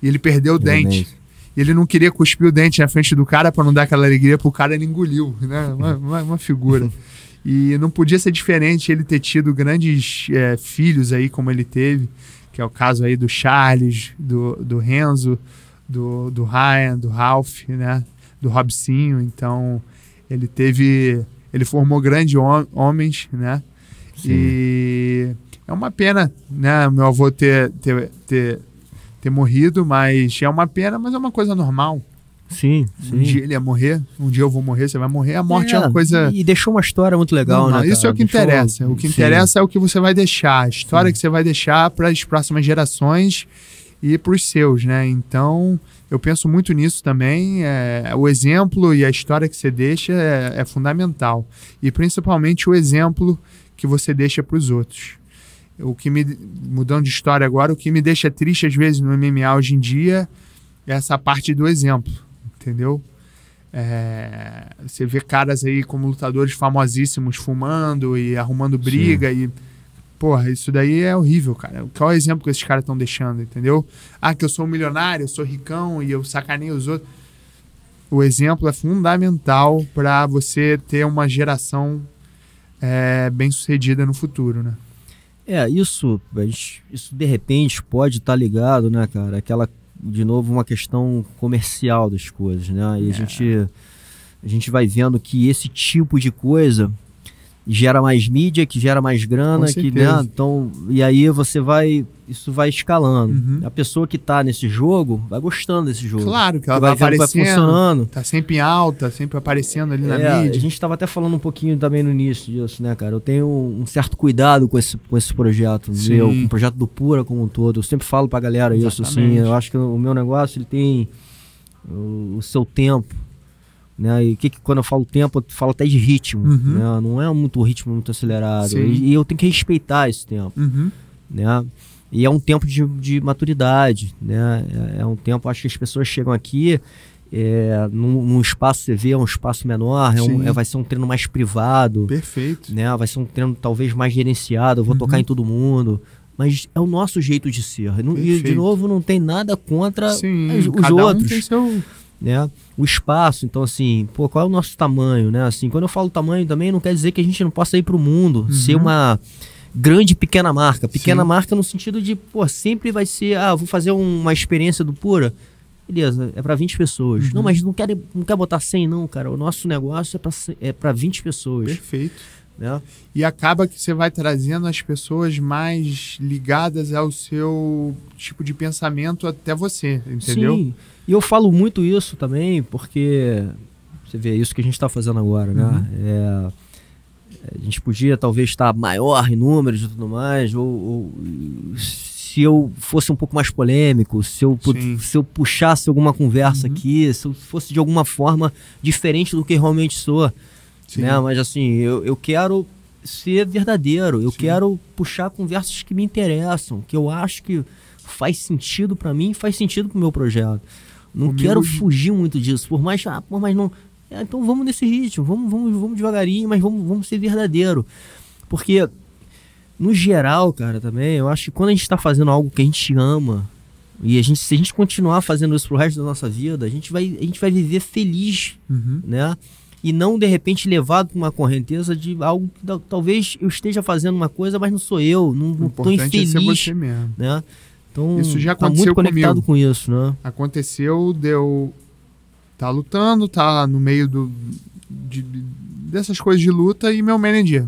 e ele perdeu o dente ele não queria cuspir o dente na frente do cara para não dar aquela alegria pro cara, ele engoliu, né? Uma, uma, uma figura. E não podia ser diferente ele ter tido grandes é, filhos aí, como ele teve, que é o caso aí do Charles, do, do Renzo, do, do Ryan, do Ralph, né? Do Robsinho. Então, ele teve ele formou grandes hom homens, né? Sim. E é uma pena, né? Meu avô ter, ter, ter, ter morrido, mas é uma pena, mas é uma coisa normal. Sim, sim, Um dia ele ia morrer, um dia eu vou morrer, você vai morrer. A morte é, é uma coisa. E deixou uma história muito legal, não, não, né? Isso cara? é o que deixou... interessa. O que sim. interessa é o que você vai deixar, a história sim. que você vai deixar para as próximas gerações e para os seus, né? Então, eu penso muito nisso também. É, o exemplo e a história que você deixa é, é fundamental. E principalmente o exemplo que você deixa para os outros. O que me mudando de história agora, o que me deixa triste às vezes no MMA hoje em dia é essa parte do exemplo, entendeu? É, você vê caras aí como lutadores famosíssimos fumando e arrumando briga Sim. e Porra, isso daí é horrível, cara. Qual é o exemplo que esses caras estão deixando, entendeu? Ah, que eu sou um milionário, eu sou ricão e eu sacaneio os outros. O exemplo é fundamental para você ter uma geração é, bem sucedida no futuro, né? É, isso, isso de repente pode estar tá ligado, né, cara? Aquela, de novo, uma questão comercial das coisas, né? E é. a, gente, a gente vai vendo que esse tipo de coisa gera mais mídia, que gera mais grana, que né? então e aí você vai isso vai escalando. Uhum. A pessoa que está nesse jogo vai gostando desse jogo. Claro que ela vai, tá aparecendo, vai funcionando. Tá sempre em alta, sempre aparecendo ali é, na mídia. A gente estava até falando um pouquinho também no início disso, né, cara? Eu tenho um certo cuidado com esse, com esse projeto Sim. meu, com o projeto do Pura como um todo. Eu sempre falo pra galera Exatamente. isso, assim, eu acho que o meu negócio ele tem o, o seu tempo né? E que, que, quando eu falo tempo, eu falo até de ritmo. Uhum. Né? Não é muito ritmo muito acelerado. E, e, eu tenho que respeitar esse tempo. Uhum. Né? E é um tempo de, de maturidade. Né? É, é, um tempo, acho que as pessoas chegam aqui. É, num, num espaço você vê, é um espaço menor, é um, é, vai ser um treino mais privado. Perfeito. Né? Vai ser um treino talvez mais gerenciado, eu vou uhum. tocar em todo mundo mas é o nosso jeito de ser. Perfeito. E, de novo, não tem nada contra Sim, os, os outros. Um né? O espaço, então assim, pô, qual é o nosso tamanho, né? Assim, quando eu falo tamanho também não quer dizer que a gente não possa ir para o mundo, uhum. ser uma grande pequena marca, pequena Sim. marca no sentido de, pô, sempre vai ser, ah, vou fazer uma experiência do pura. Beleza, é para 20 pessoas. Uhum. Não, mas não quer não quer botar 100 não, cara. O nosso negócio é para é para 20 pessoas. Perfeito. Né? E acaba que você vai trazendo as pessoas mais ligadas ao seu tipo de pensamento até você, entendeu? Sim. E eu falo muito isso também, porque você vê é isso que a gente está fazendo agora, né? Uhum. É, a gente podia talvez estar maior em números e tudo mais, ou, ou, se eu fosse um pouco mais polêmico, se eu, se eu puxasse alguma conversa uhum. aqui, se eu fosse de alguma forma diferente do que realmente sou. Sim. Né? Mas assim, eu, eu quero ser verdadeiro, eu Sim. quero puxar conversas que me interessam, que eu acho que faz sentido para mim, faz sentido para o meu projeto. Não quero fugir muito disso. Por mais, ah, por mais não. É, então vamos nesse ritmo, vamos, vamos, vamos devagarinho, mas vamos, vamos ser verdadeiro. Porque, no geral, cara, também, eu acho que quando a gente está fazendo algo que a gente ama, e a gente, se a gente continuar fazendo isso pro resto da nossa vida, a gente vai, a gente vai viver feliz, uhum. né? E não, de repente, levado com uma correnteza de algo que talvez eu esteja fazendo uma coisa, mas não sou eu, não, não tô infeliz. É ser você mesmo. Né? Então, isso já tá aconteceu muito conectado comigo. com isso, né? Aconteceu, deu tá lutando, tá no meio do de, dessas coisas de luta e meu manager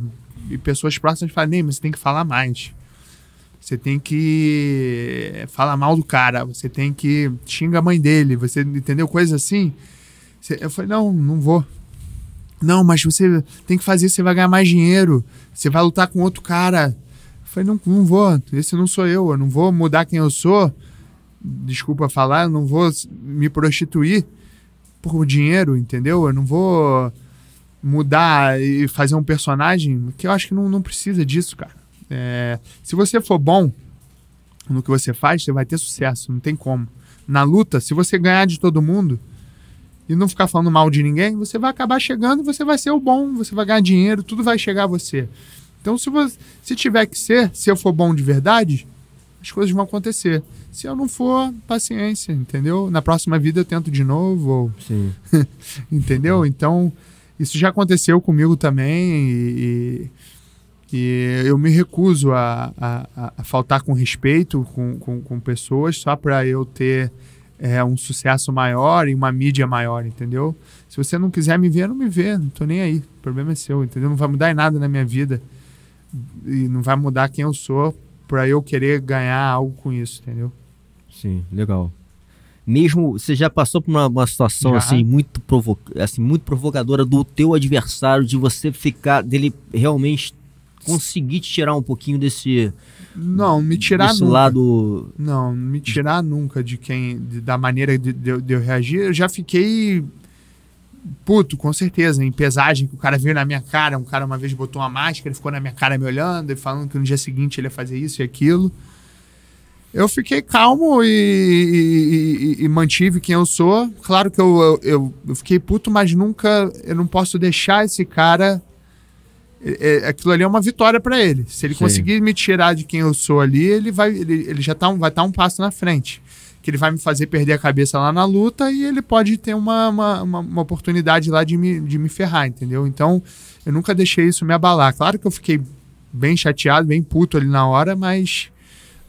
e pessoas próximas falam, nem, mas você tem que falar mais. Você tem que falar mal do cara, você tem que xinga a mãe dele, você entendeu coisas assim? eu falei, não, não vou. Não, mas você tem que fazer, você vai ganhar mais dinheiro, você vai lutar com outro cara, Falei, não, não vou, esse não sou eu, eu não vou mudar quem eu sou, desculpa falar, eu não vou me prostituir por dinheiro, entendeu? Eu não vou mudar e fazer um personagem, que eu acho que não, não precisa disso, cara. É, se você for bom no que você faz, você vai ter sucesso, não tem como. Na luta, se você ganhar de todo mundo e não ficar falando mal de ninguém, você vai acabar chegando, você vai ser o bom, você vai ganhar dinheiro, tudo vai chegar a você. Então, se, você, se tiver que ser, se eu for bom de verdade, as coisas vão acontecer. Se eu não for, paciência, entendeu? Na próxima vida eu tento de novo. Ou... Sim. entendeu? Então, isso já aconteceu comigo também e, e eu me recuso a, a, a, faltar com respeito com, com, com pessoas só para eu ter é, um sucesso maior e uma mídia maior, entendeu? Se você não quiser me ver, não me vê, não tô nem aí. O problema é seu, entendeu? Não vai mudar em nada na minha vida e não vai mudar quem eu sou para eu querer ganhar algo com isso, entendeu? Sim, legal. Mesmo você já passou por uma, uma situação assim muito provo assim muito provocadora do teu adversário de você ficar dele realmente conseguir te tirar um pouquinho desse não me tirar desse nunca. lado não me tirar nunca de quem de, da maneira de, de, de eu reagir eu já fiquei puto, com certeza, né? em pesagem, que o cara veio na minha cara, um cara uma vez botou uma máscara, ele ficou na minha cara me olhando e falando que no dia seguinte ele ia fazer isso e aquilo. Eu fiquei calmo e, e, e, e mantive quem eu sou. Claro que eu, eu, eu, fiquei puto, mas nunca eu não posso deixar esse cara. É, é aquilo ali é uma vitória para ele. Se ele Sim. conseguir me tirar de quem eu sou ali, ele vai, ele, ele já tá um, vai estar tá um passo na frente que ele vai me fazer perder a cabeça lá na luta e ele pode ter uma, uma, uma, uma oportunidade lá de me, de me ferrar, entendeu? Então, eu nunca deixei isso me abalar. Claro que eu fiquei bem chateado, bem puto ali na hora, mas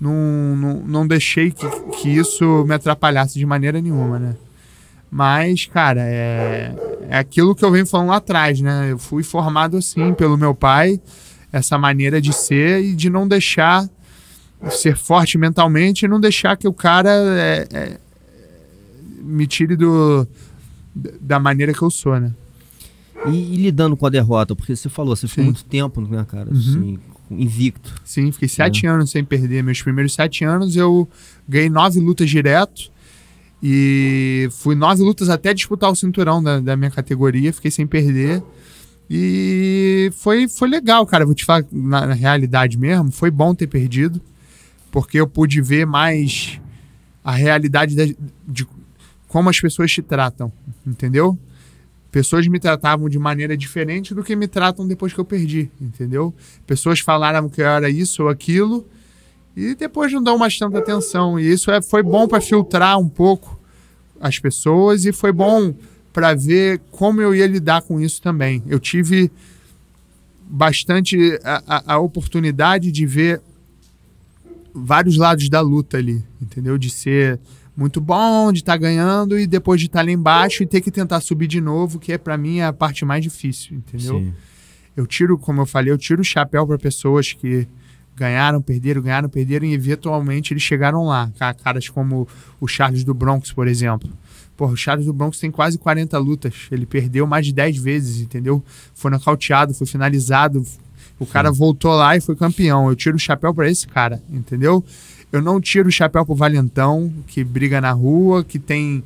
não, não, não deixei que, que isso me atrapalhasse de maneira nenhuma, né? Mas, cara, é, é aquilo que eu venho falando lá atrás, né? Eu fui formado assim pelo meu pai, essa maneira de ser e de não deixar ser forte mentalmente e não deixar que o cara é, é, me tire do, da maneira que eu sou, né? E, e, lidando com a derrota, porque você falou, você ficou muito tempo, né, cara? Uhum. Assim, invicto. Sim, fiquei sete é. anos sem perder. Meus primeiros sete anos eu ganhei nove lutas direto. E fui nove lutas até disputar o cinturão da, da minha categoria, fiquei sem perder. E foi, foi legal, cara. Vou te falar, na, na realidade mesmo, foi bom ter perdido porque eu pude ver mais a realidade de, de como as pessoas te tratam, entendeu? Pessoas me tratavam de maneira diferente do que me tratam depois que eu perdi, entendeu? Pessoas falaram que eu era isso ou aquilo e depois não dão mais tanta atenção. E isso é, foi bom para filtrar um pouco as pessoas e foi bom para ver como eu ia lidar com isso também. Eu tive bastante a, a, a oportunidade de ver vários lados da luta ali, entendeu? De ser muito bom, de estar tá ganhando e depois de estar tá lá embaixo e ter que tentar subir de novo, que é para mim a parte mais difícil, entendeu? Sim. Eu tiro, como eu falei, eu tiro o chapéu para pessoas que ganharam, perderam, ganharam, perderam e eventualmente eles chegaram lá. Caras como o Charles do Bronx, por exemplo. Porra, o Charles do Bronx tem quase 40 lutas. Ele perdeu mais de 10 vezes, entendeu? Foi nocauteado, foi finalizado, o Sim. cara voltou lá e foi campeão. Eu tiro o chapéu para esse cara, entendeu? Eu não tiro o chapéu pro valentão, que briga na rua, que tem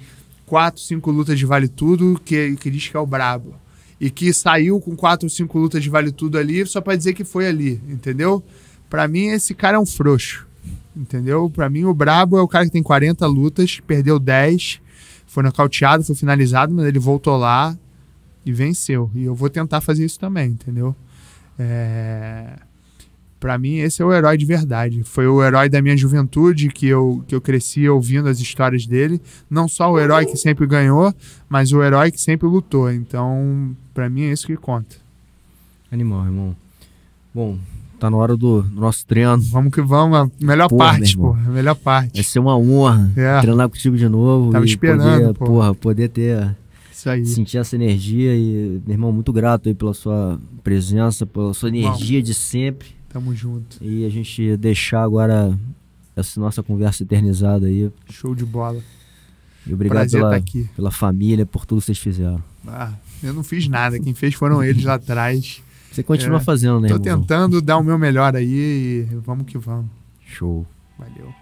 quatro, cinco lutas de vale tudo, que, que diz que é o brabo. E que saiu com quatro cinco lutas de vale tudo ali só para dizer que foi ali, entendeu? Para mim, esse cara é um frouxo, entendeu? Para mim, o brabo é o cara que tem 40 lutas, perdeu 10, foi nocauteado, foi finalizado, mas ele voltou lá e venceu. E eu vou tentar fazer isso também, entendeu? É... Para mim, esse é o herói de verdade. Foi o herói da minha juventude que eu, que eu cresci ouvindo as histórias dele. Não só o herói que sempre ganhou, mas o herói que sempre lutou. Então, para mim, é isso que conta. Animal, irmão. Bom, tá na hora do, do nosso treino. Vamos que vamos. A melhor porra, parte, pô. Melhor parte. Vai ser uma honra é. treinar contigo de novo. Tava esperando. Poder, porra, poder ter isso aí. Sentir essa energia e, meu irmão, muito grato aí pela sua presença, pela sua energia Bom, de sempre. Tamo junto. E a gente deixar agora essa nossa conversa eternizada aí. Show de bola. E obrigado pela, tá aqui. pela família, por tudo que vocês fizeram. Ah, eu não fiz nada, quem fez foram eles lá atrás. Você continua é, fazendo, né? Tô irmão? tentando dar o meu melhor aí e vamos que vamos. Show. Valeu.